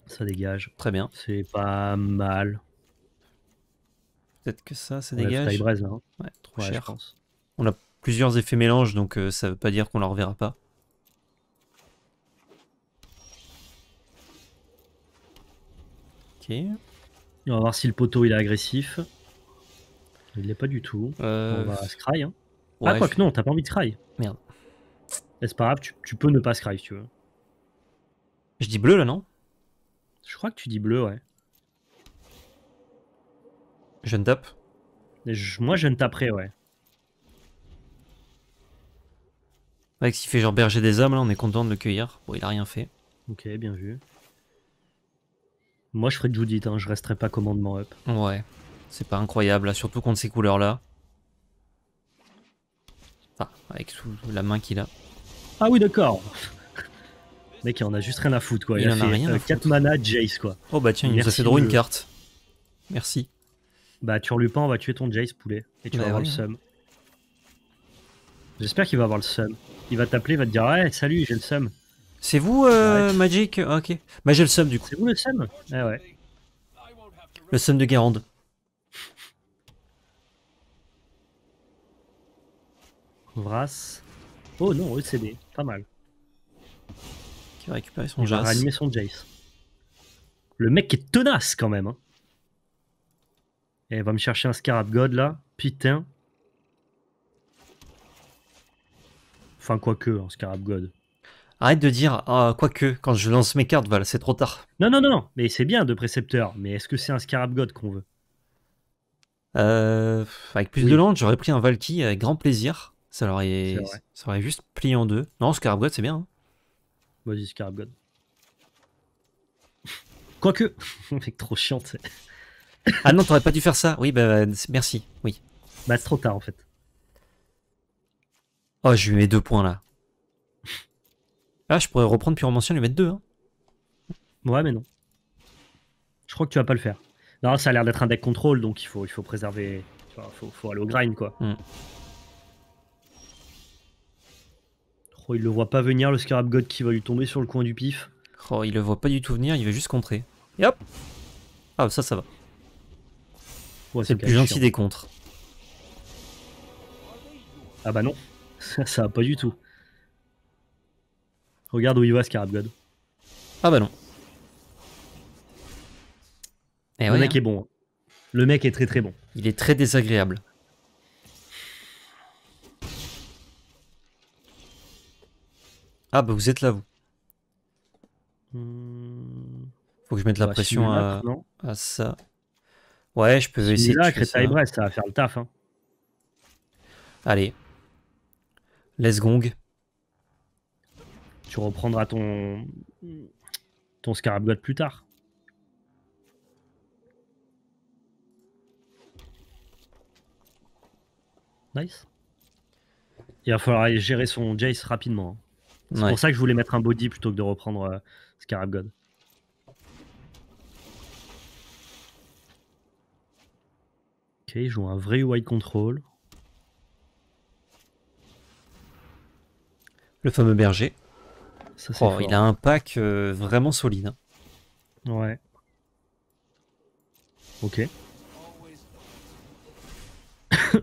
Ça dégage. Très bien. C'est pas mal. Peut-être que ça, ça dégage. Hein. ouais, trop On a plusieurs effets mélanges, donc euh, ça veut pas dire qu'on la reverra pas. Ok. On va voir si le poteau il est agressif. Il l'est pas du tout. Euh, on va scry. Hein. ah, quoi que non, t'as pas envie de scry. Merde. Eh, c'est pas grave, tu, peux ne pas scry si tu veux. Je dis bleu là, non Je crois que tu dis bleu, ouais. Je ne tape Moi, je ne taperai, ouais. Avec s'il fait genre berger des hommes, là, on est content de le cueillir. Bon, il a rien fait. Ok, bien vu. Moi, je ferai Judith, hein, je resterai pas commandement up. Ouais. C'est pas incroyable, là, surtout contre ces couleurs-là. Ah, avec la main qu'il a. Ah oui, d'accord. Mec, il en a juste rien à foutre, quoi. Il, en a, fait, rien 4 euh, mana, Jace, quoi. Oh bah tiens, il nous a fait une carte. Merci. Bah, tu pas, on va tuer ton Jace, poulet. Et tu vas avoir le hein. sum. J'espère qu'il va avoir le sum. Il va t'appeler, il va te dire Ouais, salut, j'ai le sum. » C'est vous, euh, Magic ah, Ok. Bah, j'ai le sum, du coup. C'est vous le sum ah, ouais. Le sum de Guérande. Vras. Oh non, ECD, pas mal. Qui va récupérer son Jace. va son Jace. Le mec est tenace quand même. Et hein. il eh, va me chercher un Scarab God là. Putain. Enfin, quoique, un hein, Scarab God. Arrête de dire ah, quoi quoique quand je lance mes cartes, Voilà, c'est trop tard. Non, non, non, Mais c'est bien de précepteur. Mais est-ce que c'est un Scarab God qu'on veut euh, Avec plus de land, j'aurais pris un Valky avec grand plaisir. Ça ça aurait juste plié en deux. Non, Scarab God, c'est bien. Hein. Vas-y, Scarab God. Quoique, mec, trop chiant, Ah non, t'aurais pas dû faire ça. Oui, bah, bah merci. Oui. Bah c'est trop tard en fait. Oh, je lui mets deux points là. Ah, je pourrais reprendre puis et lui mettre deux. Hein. Ouais, mais non. Je crois que tu vas pas le faire. Non, ça a l'air d'être un deck contrôle, donc il faut, il faut préserver. Il faut, aller au grind quoi. Hmm. Oh, il le voit pas venir, le Scarab God qui va lui tomber sur le coin du pif. Oh, il le voit pas du tout venir, il va juste contrer. Et hop Ah, ça, ça va. c'est le plus gentil hein. des contres. Ah bah non, ça, va pas du tout. Regarde où il va, Scarab God. Ah bah non. Eh le mec hein. est bon. Hein. Le mec est très très bon. Il est très désagréable. Ah bah vous êtes là vous. Hmm. Faut que je mette la bah, pression à... ça. Ouais, je peux essayer. Là, ça. ça va faire le taf. Hein. Allez. Laisse gong. Tu reprendras ton ton scarab plus tard. Nice. Il va falloir gérer son Jace rapidement. Hein. C'est pour ça que je voulais mettre un body plutôt que de reprendre euh, Scarab God. Ok, il joue un vrai wide control. Le fameux berger. oh, il a un pack euh, vraiment solide. Hein. Ouais. Ok.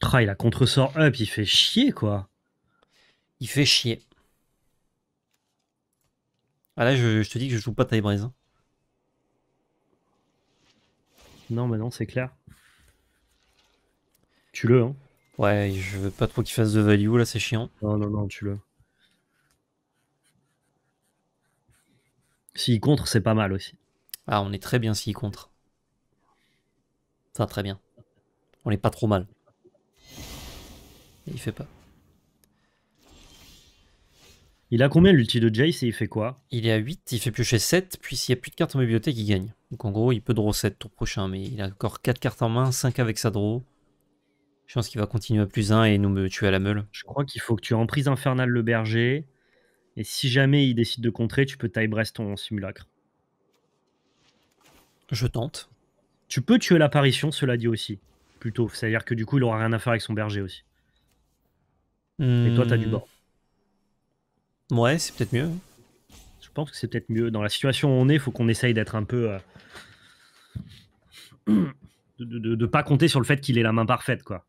Tra, il a contre-sort up, il fait chier quoi. Il fait chier. Ah là, je, te dis que je joue pas ta hein. Non, mais non, c'est clair. Tu le, hein. Ouais, je veux pas trop qu'il fasse de value, là, c'est chiant. Non, non, non, tu le. S'il contre, c'est pas mal aussi. Ah, on est très bien s'il contre. Ça, très bien. On est pas trop mal. il fait pas. Il a combien l'ulti de Jace et il fait quoi Il est à 8, il fait piocher 7, puis s'il n'y a plus de cartes en bibliothèque, il gagne. Donc en gros, il peut draw 7 tour prochain, mais il a encore 4 cartes en main, 5 avec sa draw. Je pense qu'il va continuer à plus 1 et nous me tuer à la meule. Je crois qu'il faut que tu emprises infernale le berger. Et si jamais il décide de contrer, tu peux taille brest ton simulacre. Je tente. Tu peux tuer l'apparition, cela dit aussi. Plutôt. C'est-à-dire que du coup, il aura rien à faire avec son berger aussi. Et toi, t'as du hmm. bord. Ouais, c'est peut-être mieux. Je pense que c'est peut-être mieux. Dans la situation où on est, il faut qu'on essaye d'être un peu. Euh, de, de, pas compter sur le fait qu'il ait la main parfaite, quoi.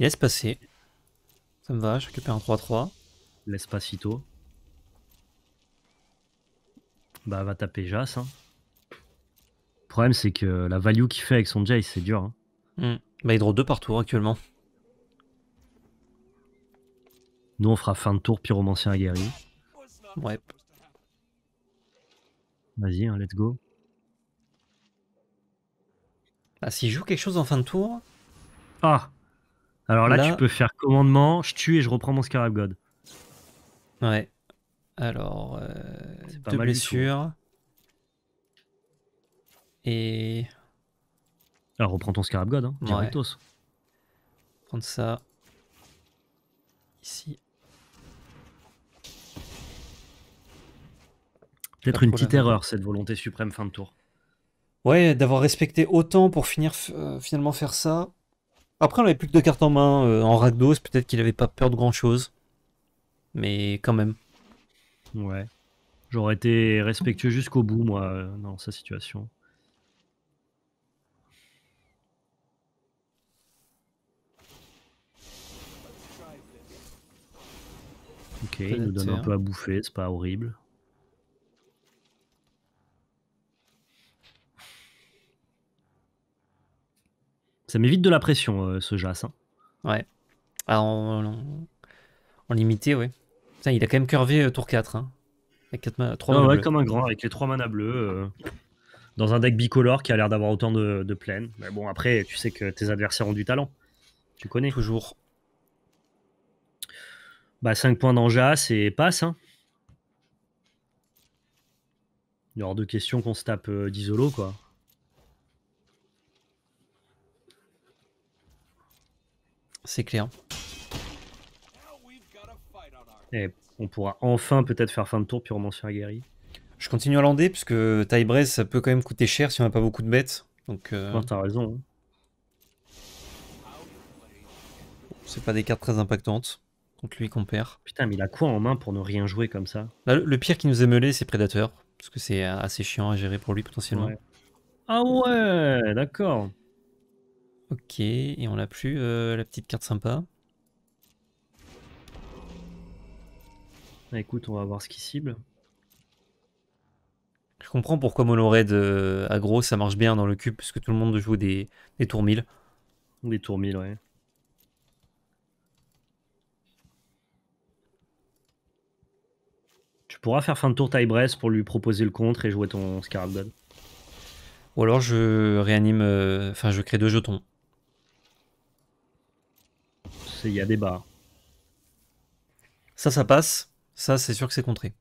est passer. Ça me va, je récupère un 3-3. Laisse pas si tôt. Bah, va taper Jas. Hein. Le problème, c'est que la value qu'il fait avec son Jace, c'est dur. Hein. Hmm. Bah, il draw deux par tour hein, actuellement. Nous, on fera fin de tour pyromancien aguerri. Ouais. Vas-y, hein, let's go. Ah, s'il joue quelque chose en fin de tour. Ah Alors là, tu peux faire commandement, je tue et je reprends mon Scarab God. Ouais. Alors, euh, pas deux hein. blessures. Et. Alors, reprends ton Scarab God, hein, ouais. Prendre ça. Ici. Peut-être une petite erreur, cette volonté suprême fin de tour. Ouais, d'avoir respecté autant pour finir euh, finalement faire ça. Après, on avait plus que deux cartes en main euh, en ragdose, peut-être qu'il avait pas peur de grand-chose. Mais quand même. Ouais. J'aurais été respectueux jusqu'au bout, moi, euh, dans sa situation. Ok, il nous donne un peu à hein. bouffer, c'est pas horrible. Ça m'évite de la pression, euh, ce Jas. Hein. Ouais. alors ah, en, limité, oui. il a quand même curvé euh, tour 4. Hein. Avec ah comme un grand, avec les 3 manas bleus, euh, dans un deck bicolore qui a l'air d'avoir autant de, plaines. Mais bon, après, tu sais que tes adversaires ont du talent. Tu connais. Toujours. Bah, 5 points d'Anjas et passe. Hein. Il y a hors de question qu'on se tape d'isolo, quoi. C'est clair. Et eh, on pourra enfin peut-être faire fin de tour puis à guérir. Je continue à lander puisque que ça peut quand même coûter cher si on n'a pas beaucoup de bêtes. Donc euh, t'as raison. Hein. C'est pas des cartes très impactantes contre lui qu'on perd. Putain, mais il a quoi en main pour ne rien jouer comme ça Le pire qui nous est mêlé, c'est Predator, parce que c'est euh, assez chiant à gérer pour lui potentiellement. Ah ouais, d'accord. Ok, et on n'a plus euh, la petite carte sympa. Ah, écoute, on va voir ce qui cible. Je comprends pourquoi Mono de euh, aggro ça marche bien dans le cube, parce que tout le monde joue des, tours 1000. Des tours 1000, ouais. Tu pourras faire fin de tour taille pour lui proposer le contre et jouer ton Scarab Ou alors je réanime, euh, enfin je crée deux jetons il y a des barres. Ça, ça passe. Ça, c'est sûr que c'est contré.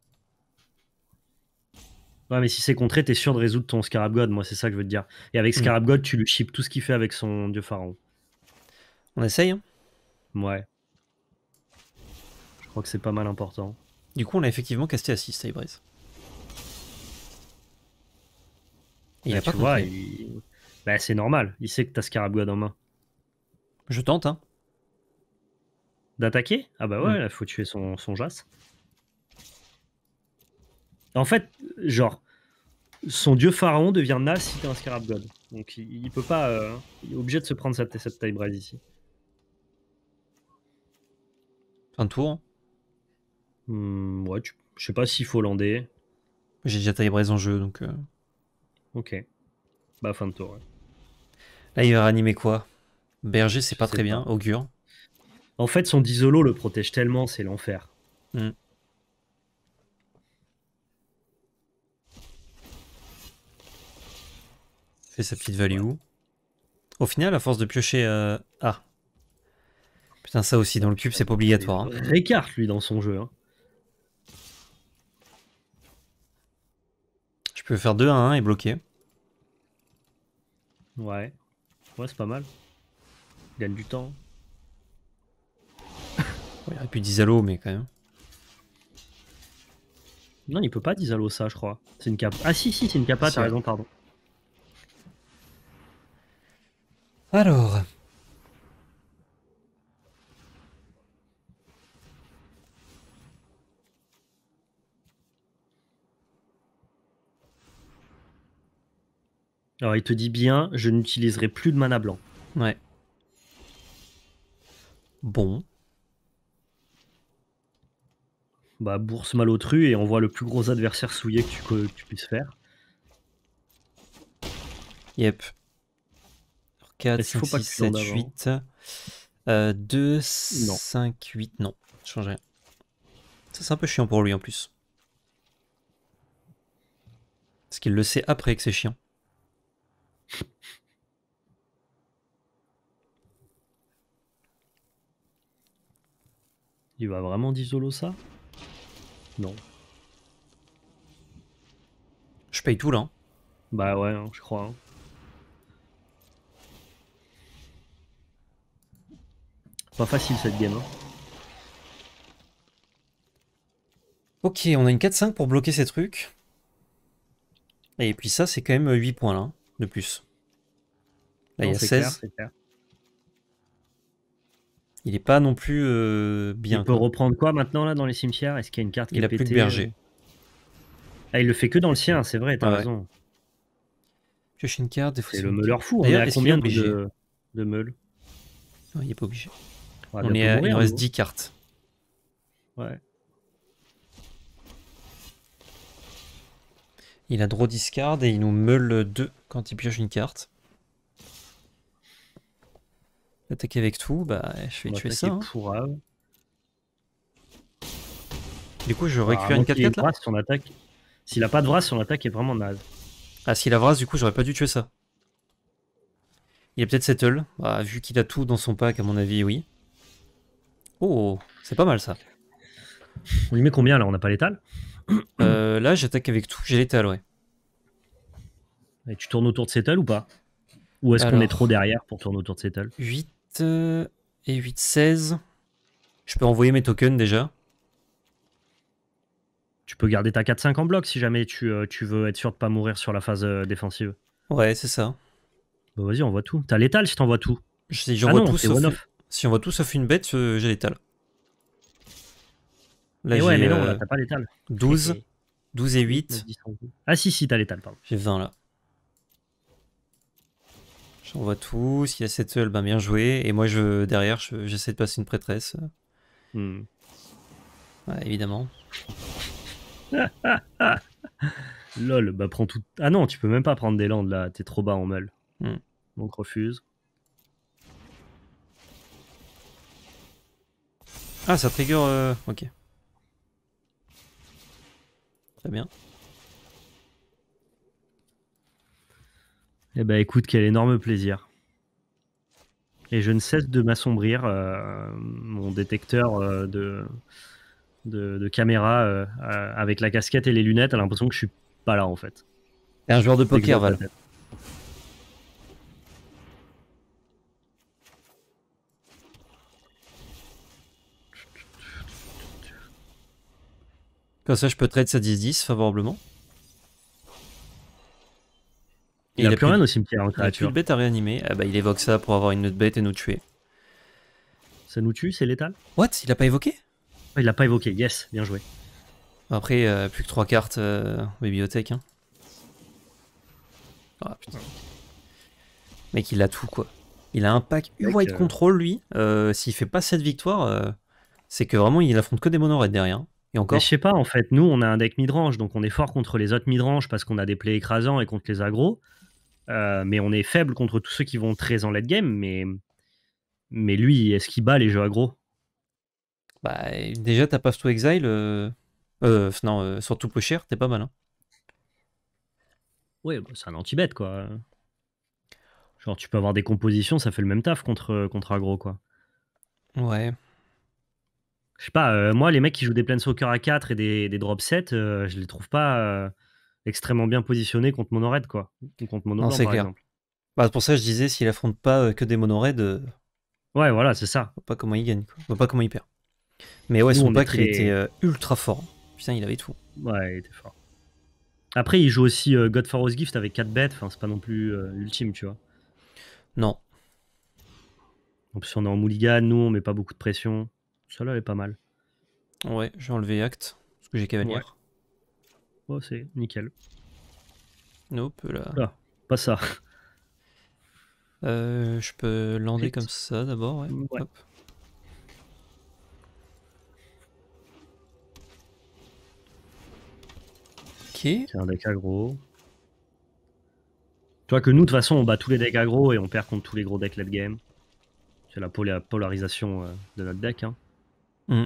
Ouais, mais si c'est contré, t'es sûr de résoudre ton Scarab God. Moi, c'est ça que je veux te dire. Et avec mm. Scarab God, tu lui chips tout ce qu'il fait avec son dieu pharaon. On essaye hein Ouais. Je crois que c'est pas mal important. Du coup, on a effectivement casté à 6, Il bah, a pas vois, bah, c'est normal. Il sait que t'as Scarab God en main. Je tente, hein. D'attaquer Ah bah ouais, mmh. il faut tuer son, son jas. En fait, genre, son dieu pharaon devient Nas si t'es un scarab god. Donc il, peut pas. Euh, il est obligé de se prendre cette, cette taille braise ici. Un tour mmh, Ouais, je sais pas s'il faut lander. J'ai déjà taille braise en jeu donc. Euh. Ok. Bah, fin de tour. Ouais. Là, il va réanimer quoi Berger, c'est pas très bien. Augure. En fait, son disolo le protège tellement, c'est l'enfer. Mm. Fait sa petite value. Au final, à force de piocher. Euh, ah. Putain, ça aussi, dans le cube, c'est pas obligatoire. Hein. Récarte, lui, dans son jeu. Hein. Je peux faire 2 à 1 et bloquer. Ouais. Ouais, c'est pas mal. Il gagne du temps. Il aurait pu allo mais quand même. Non, il peut pas disalo ça, je crois. C'est une capa. Ah si, si, c'est une capa, t'as raison, pardon. Alors. Alors il te dit bien, je n'utiliserai plus de mana blanc. Ouais. Bon. bah, bourse malotru et on voit le plus gros adversaire souillé que tu, puisses faire. Yep. 4, 6, 7, 8. 2, 5, 8. Non, change rien. Ça, c'est un peu chiant pour lui en plus. Parce qu'il le sait après que c'est chiant. Il va vraiment d'isolo ça non. Je paye tout là. Hein. Bah ouais, hein, je crois. Hein. Pas facile cette game. Ok, on a une 4-5 pour bloquer ces trucs. Et puis ça, c'est quand même 8 points là, de plus. Là, il y a 16. Clair, il est pas non plus euh, bien. Il peut reprendre quoi maintenant là dans les cimetières Est-ce qu'il y a une carte qui Il a, plus de berger. Euh? Ah, il le fait que dans le sien, c'est vrai, t'as raison. Pioche une carte, C'est le meuleur fou. Hein. il est à combien de, de meules Il n'est pas obligé. Ah, On, est reste 10 cartes. Ouais. Il a draw cartes et il nous meule 2 quand il pioche une carte attaquer avec tout, bah je vais tuer ça. Hein. Du coup, je bah, récupère une 4 4 là. S'il attaque... a pas de brasse, son attaque est vraiment naze. Ah, s'il a brasse, du coup, j'aurais pas dû tuer ça. Il a peut-être settle. Bah, vu qu'il a tout dans son pack, à mon avis, oui. Oh, c'est pas mal ça. On lui met combien là On n'a pas l'étal euh, Là, j'attaque avec tout. J'ai l'étal, ouais. Et tu tournes autour de settle ou pas Ou est-ce qu'on est trop derrière pour tourner autour de settle 8 et 8, 16. Je peux envoyer mes tokens déjà. Tu peux garder ta 4-5 en bloc si jamais euh, tu, veux être sûr de pas mourir sur la phase euh, défensive. Ouais, c'est ça. Bah vas-y, on voit tout. T'as l'étal si t'envoies tout. Si j'envoie ah tout, sauf, si on voit tout sauf une bête, euh, j'ai l'étal. Eh ouais, mais non, t'as pas l'étal. 12, 12 et 8. Ah si, si, t'as l'étal, pardon. J'ai 20 là. On voit tout. S'il y a cette seule, ben bien joué. Et moi, je derrière, j'essaie de passer une prêtresse. Hmm. Ouais, évidemment. Lol, bah prends tout. Ah non, tu peux même pas prendre des landes là, t'es trop bas en mal. Hmm. Donc refuse. Ah, ça trigger. Euh, ok. Très bien. Eh ben écoute, quel énorme plaisir. Et je ne cesse de m'assombrir. Euh, mon détecteur euh, de, de, caméra euh, avec la casquette et les lunettes a l'impression que je suis pas là en fait. un joueur de poker, Val. Comme ça, je peux trade sa 10-10 favorablement. Il a, plus rien au cimetière Il a plus de bête à réanimer. Ah bah, il évoque ça pour avoir une autre bête et nous tuer. Ça nous tue, c'est létal What Il l'a pas évoqué ah, Il l'a pas évoqué, yes, bien joué. Après, euh, plus que 3 cartes euh, bibliothèque. Hein. Ah putain. Mec, il a tout quoi. Il a un pack U-White euh, Control lui. Euh, s'il fait pas cette victoire, c'est que vraiment il affronte que des monoraids derrière. Hein. Et encore. Mais je sais pas en fait, nous on a un deck midrange donc on est fort contre les autres midrange parce qu'on a des plays écrasants et contre les agros. Euh, mais on est faible contre tous ceux qui vont très en late game. Mais, mais lui, est-ce qu'il bat les jeux aggro bah, Déjà, t'as Path to Exile, euh... euh non, euh, surtout cher, t'es pas mal. Hein. Ouais, bah, c'est un anti-bet, quoi. Genre, tu peux avoir des compositions, ça fait le même taf contre, contre aggro, quoi. Ouais. Je sais pas, moi, les mecs qui jouent des Planeswalker à 4 et des, des drop 7, je les trouve pas extrêmement bien positionné contre Monored, quoi. Contre Monored, par c'est clair. Exemple. Bah, pour ça, je disais, s'il affronte pas euh, que des Monoraids. Euh, ouais, voilà, c'est ça. On voit pas comment il gagne, quoi. On voit pas comment il perd. Mais ouais, son pack, il était euh, ultra fort. Putain, il avait tout. Ouais, il était fort. Après, il joue aussi godfather's Gift avec 4 bêtes. Enfin, c'est pas non plus l'ultime tu vois. Non. En plus on est en Mulligan, nous, on met pas beaucoup de pression. Ça là est pas mal. Ouais, j'ai enlevé acte Parce que j'ai Cavalier. Oh, c'est nickel. Nope, là. pas ça. Euh, je peux lander comme ça d'abord. Ouais. un deck aggro. Tu vois que nous, de toute façon, on bat tous les decks aggro et on perd contre tous les gros decks late game. C'est la polarisation euh, de notre deck. Hein. Mm.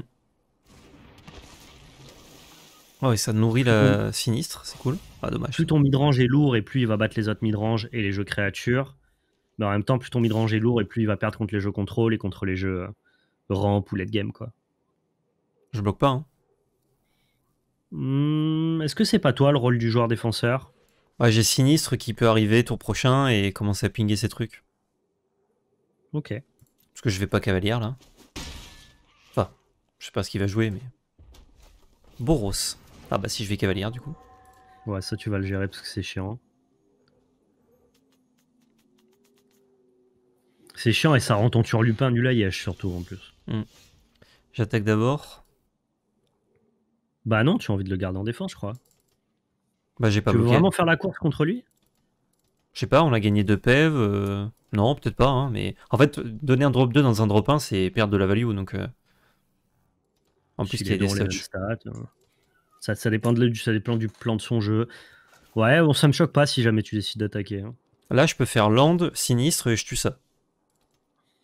Ah ouais, ça nourrit le sinistre, c'est cool. Ah, dommage. Plus ton midrange est lourd et plus il va battre les autres midrange et les jeux créatures. Mais en même temps, plus ton midrange est lourd et plus il va perdre contre les jeux contrôle et contre les jeux euh, ramp ou late game, quoi. Je bloque pas, hein. Hmm, est-ce que c'est pas toi le rôle du joueur défenseur Ouais, j'ai sinistre qui peut arriver tour prochain et commencer à pinguer ses trucs. Ok. Parce que je vais pas cavalier là. Enfin, je sais pas ce qu'il va jouer, mais. Boros. Ah bah si je vais cavalier du coup. Ouais, ça tu vas le gérer parce que c'est chiant. C'est chiant et ça rend ton lupin nul à Yesh surtout en plus. Hmm. J'attaque d'abord. Bah non, tu as envie de le garder en défense, je crois. Bah j'ai pas Tu veux vraiment faire la course contre lui Je sais pas, on a gagné deux pèves. Euh, non, peut-être pas, hein, mais... En fait, donner un drop 2 dans un drop 1, c'est perdre de la value, donc... Euh. En plus, il y a des stats. Ça, dépend de, ça dépend du plan de son jeu. Ouais, bon, ça me choque pas si jamais tu décides d'attaquer. Hein. Là, je peux faire land, sinistre et je tue ça.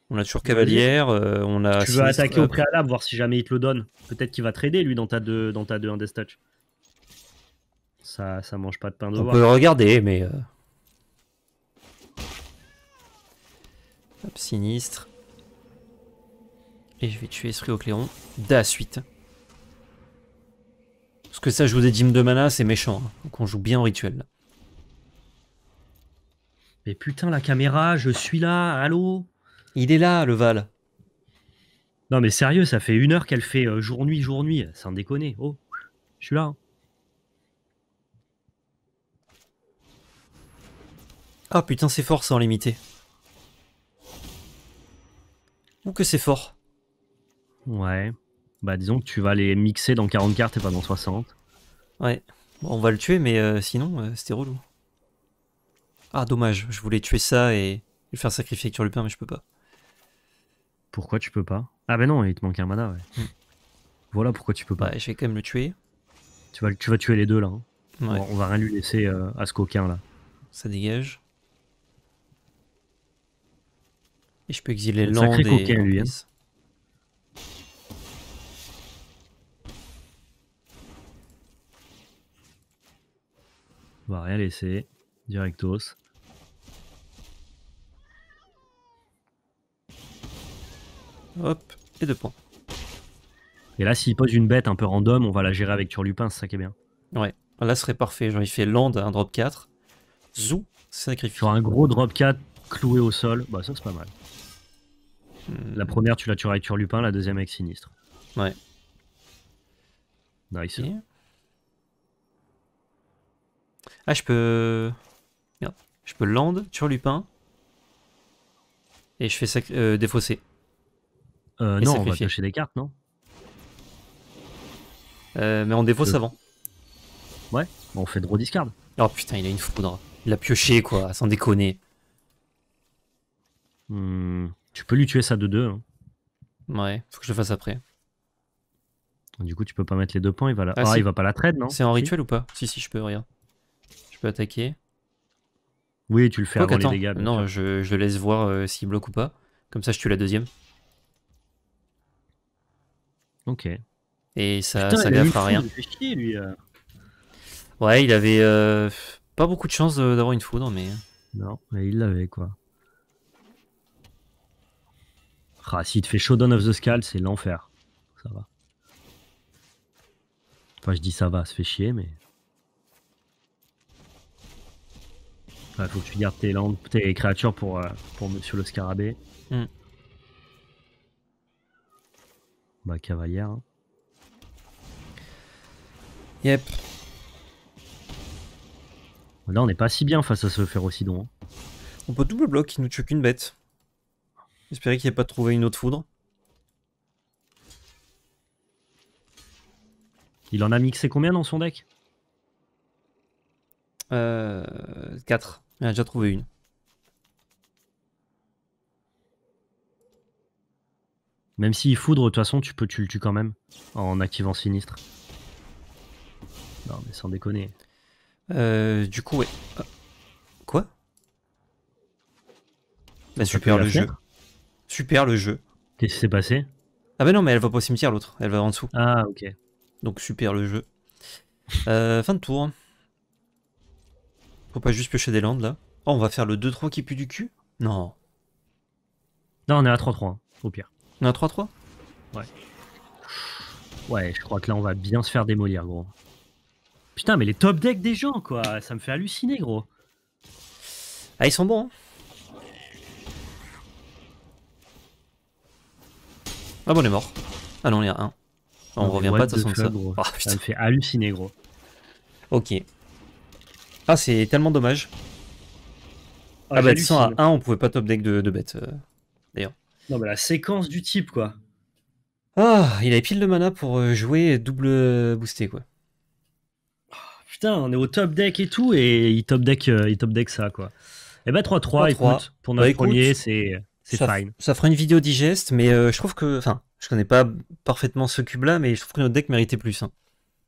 On a toujours cavalière, euh, on a. Tu vas attaquer au euh, préalable, voir si jamais il te le donne. Peut-être qu'il va trader lui dans ta 2 dans ta deux Ça, ça mange pas de pain de on peut regarder, mais. Euh, sinistre. Et je vais tuer Esprit au Cléron. la suite. Parce que ça joue des dîmes de mana, c'est méchant. Hein, qu'on joue bien en rituel. Mais putain, la caméra, je suis là, allô Il est là, le Val. Non mais sérieux, ça fait une heure qu'elle fait euh, jour-nuit, jour-nuit, sans déconner. Oh, je suis là. Hein. Ah putain, c'est fort sans limiter. Ou que c'est fort. Ouais. Bah, disons que tu vas les mixer dans 40 cartes et pas dans 60. Ouais. on va le tuer, mais euh, sinon, euh, c'était relou. Ah, dommage. Je voulais tuer ça et le faire sacrifier le pain, mais je peux pas. Pourquoi tu peux pas Ah, bah non, il te manque un mana, ouais. Hmm. Voilà pourquoi tu peux pas. je vais quand même le tuer. Tu vas, tu vas tuer les deux, là. Hein. On, va rien lui laisser euh, à ce coquin, là. Ça dégage. Et je peux exiler l'and Sacré coquin, lui, hein. On va rien laisser. Directos. Hop, et deux points. Et là, s'il pose une bête un peu random, on va la gérer avec Turlupin, c'est ça qui est bien. Ouais, là, ce serait parfait. Genre, il fait land, un drop 4. Zou, sacrifice. Sur un gros drop 4 cloué au sol, bah ça, c'est pas mal. Hmm. La première, tu la tueras avec Turlupin, la deuxième avec Sinistre. Ouais. Nice. Ah, je peux... Je peux land, lupin Et je fais euh, défausser. Euh, non, on va piocher des cartes, non euh, Mais on défausse avant. Ouais, on fait gros discard. Oh putain, il a une foudre. Il a pioché, quoi, sans déconner. Hmm, tu peux lui tuer ça de deux. Hein. Ouais, faut que je le fasse après. Du coup, tu peux pas mettre les deux points, il va ah, ah il va pas la trade, non C'est en rituel ou pas Si, si, je peux, rien attaquer. Oui, tu le fais les dégâts. Non, je, laisse voir si euh, s'il bloque ou pas. Comme ça, je tue la deuxième. Ok. Et ça, ça rien. Euh. Ouais, il avait euh, pas beaucoup de chance d'avoir une foudre, mais. Non, mais il l'avait, quoi. Ah, si te fait Showdown of the Skull, c'est l'enfer. Ça va. Enfin, je dis ça va, se fait chier, mais. faut que tu gardes tes, landes, tes créatures pour, euh, pour Monsieur le Scarabée. Hmm. Bah, cavalière. Hein. Yep. Là, on n'est pas si bien face à ce Férocidon. Hein. On peut double bloc, il nous tue qu'une bête. J'espérais qu'il n'y ait pas trouvé une autre foudre. Il en a mixé combien dans son deck euh, 4. On ah, a déjà trouvé une. Même s'il foudre, de toute façon, tu peux tu le tues quand même en activant sinistre. Non, mais sans déconner. Euh, du coup, ouais. Ah. Quoi bah, Super le jeu. Super le jeu. Qu'est-ce qui s'est passé Ah, bah non, mais elle va pas au cimetière l'autre, elle va en dessous. Ah, ok. Donc, super le jeu. Euh, fin de tour. Faut pas juste piocher des landes là. Oh, on va faire le 2-3 qui pue du cul Non. Non, on est à 3-3, au pire. On est à 3-3 Ouais. Ouais, je crois que là, on va bien se faire démolir, gros. Putain, mais les top decks des gens, quoi, ça me fait halluciner, gros. Ah, ils sont bons. Hein ah bon, on est mort. Ah non, on est à 1. On revient pas de toute façon ça. Gros. Oh, ça me fait halluciner, gros. Ok, ah, c'est tellement dommage. Ah, bah, 100 à 1, on pouvait pas top deck de, bêtes bête, euh, d'ailleurs. Non, mais la séquence du type, quoi. Ah, il avait pile de mana pour euh, jouer double boosté, quoi. Ah, putain, on est au top deck et tout, et il top deck, euh, il top deck ça, quoi. Et bah 3-3, écoute, pour bah, notre premier, c'est fine. Ça fera une vidéo digeste, mais je trouve que... Enfin, je connais pas parfaitement ce cube-là, mais je trouve que notre deck méritait plus. Hein.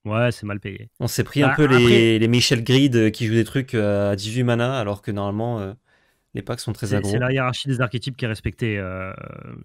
Ouais, c'est mal payé. On s'est pris un bah, peu les, Michel Grid euh, qui jouent des trucs euh, à 18 mana, alors que normalement, euh, les packs sont très agro. C'est la hiérarchie des archétypes qui est respectée.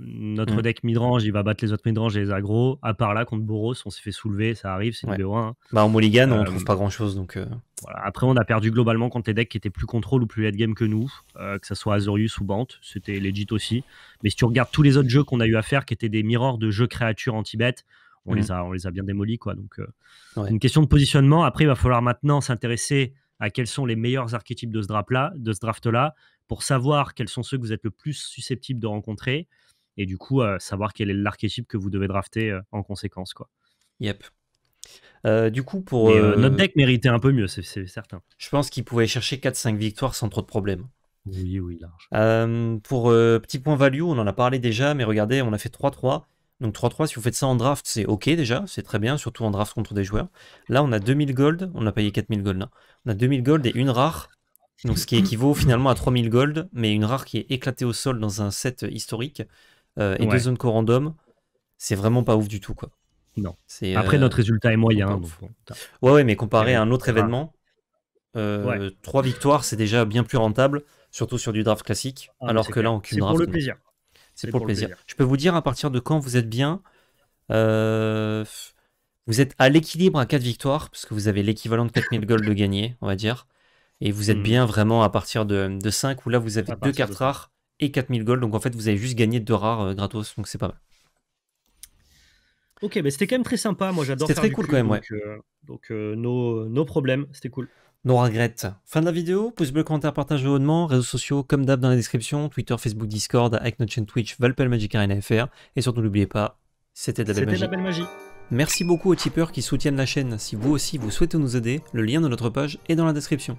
notre mm. deck midrange, il va battre les autres midrange et les agro À part là, contre Boros, on s'est fait soulever, ça arrive, c'est ouais. numéro 1. Bah, en Mulligan, on on trouve pas grand chose. donc. Après, on a perdu globalement contre les decks qui étaient plus contrôle ou plus late game que nous, que ce soit Azorius ou Bant, c'était legit aussi. Mais si tu regardes tous les autres jeux qu'on a eu à faire, qui étaient des mirrors de jeux créatures anti-bêtes, on, les mhm. a, on les a bien démolis. Quoi. Donc, euh, une question de positionnement. Après, il va falloir maintenant s'intéresser à quels sont les meilleurs archétypes de ce draft-là, draft pour savoir quels sont ceux que vous êtes le plus susceptible de rencontrer, et du coup euh, savoir quel est l'archétype que vous devez drafter euh, en conséquence, quoi. Yep. du coup, pour notre deck méritait un peu mieux, c'est, certain. Je pense qu'il pouvait chercher 4-5 victoires sans trop de problèmes. Oui, oui, large. pour petit point value, on en a parlé déjà, mais regardez, on a fait 3-3. Donc 3-3, si vous faites ça en draft, c'est ok déjà, c'est très bien, surtout en draft contre des joueurs. Là, on a 2000 gold, on a payé 4000 gold là. Hein. On a 2000 gold et une rare, donc ce qui équivaut finalement à 3000 gold, mais une rare qui est éclatée au sol dans un set historique euh, et deux zones corandom C'est vraiment pas ouf du tout quoi. Non. Après, euh, notre résultat est moyen. ouais, mais comparé à un autre événement, 3 euh, trois victoires, c'est déjà bien plus rentable, surtout sur du draft classique, ah, alors que là, en cube draft. le c'est pour, le plaisir. Je peux vous dire à partir de quand vous êtes bien. Euh, vous êtes à l'équilibre à 4 victoires, puisque vous avez l'équivalent de 4000 gold de gagné, on va dire. Et vous êtes hmm. bien vraiment à partir de, 5, où là vous avez 2 cartes rares et 4000 gold. Donc en fait, vous avez juste gagné 2 rares euh, gratos, donc c'est pas mal. Ok, mais c'était quand même très sympa. Moi, j'adore. C'était très cool quand même, Donc, nos, euh, no problèmes, c'était cool. Non regrette Fin de la vidéo, pouce bleu, commentaire, partage abonnement, réseaux sociaux comme d'hab dans la description, Twitter, Facebook, Discord, avec notre chaîne Twitch, Valpel Magic et surtout n'oubliez pas, c'était la belle magie. la belle magie. Merci beaucoup aux tipeurs qui soutiennent la chaîne. Si vous aussi vous souhaitez nous aider, le lien de notre page est dans la description.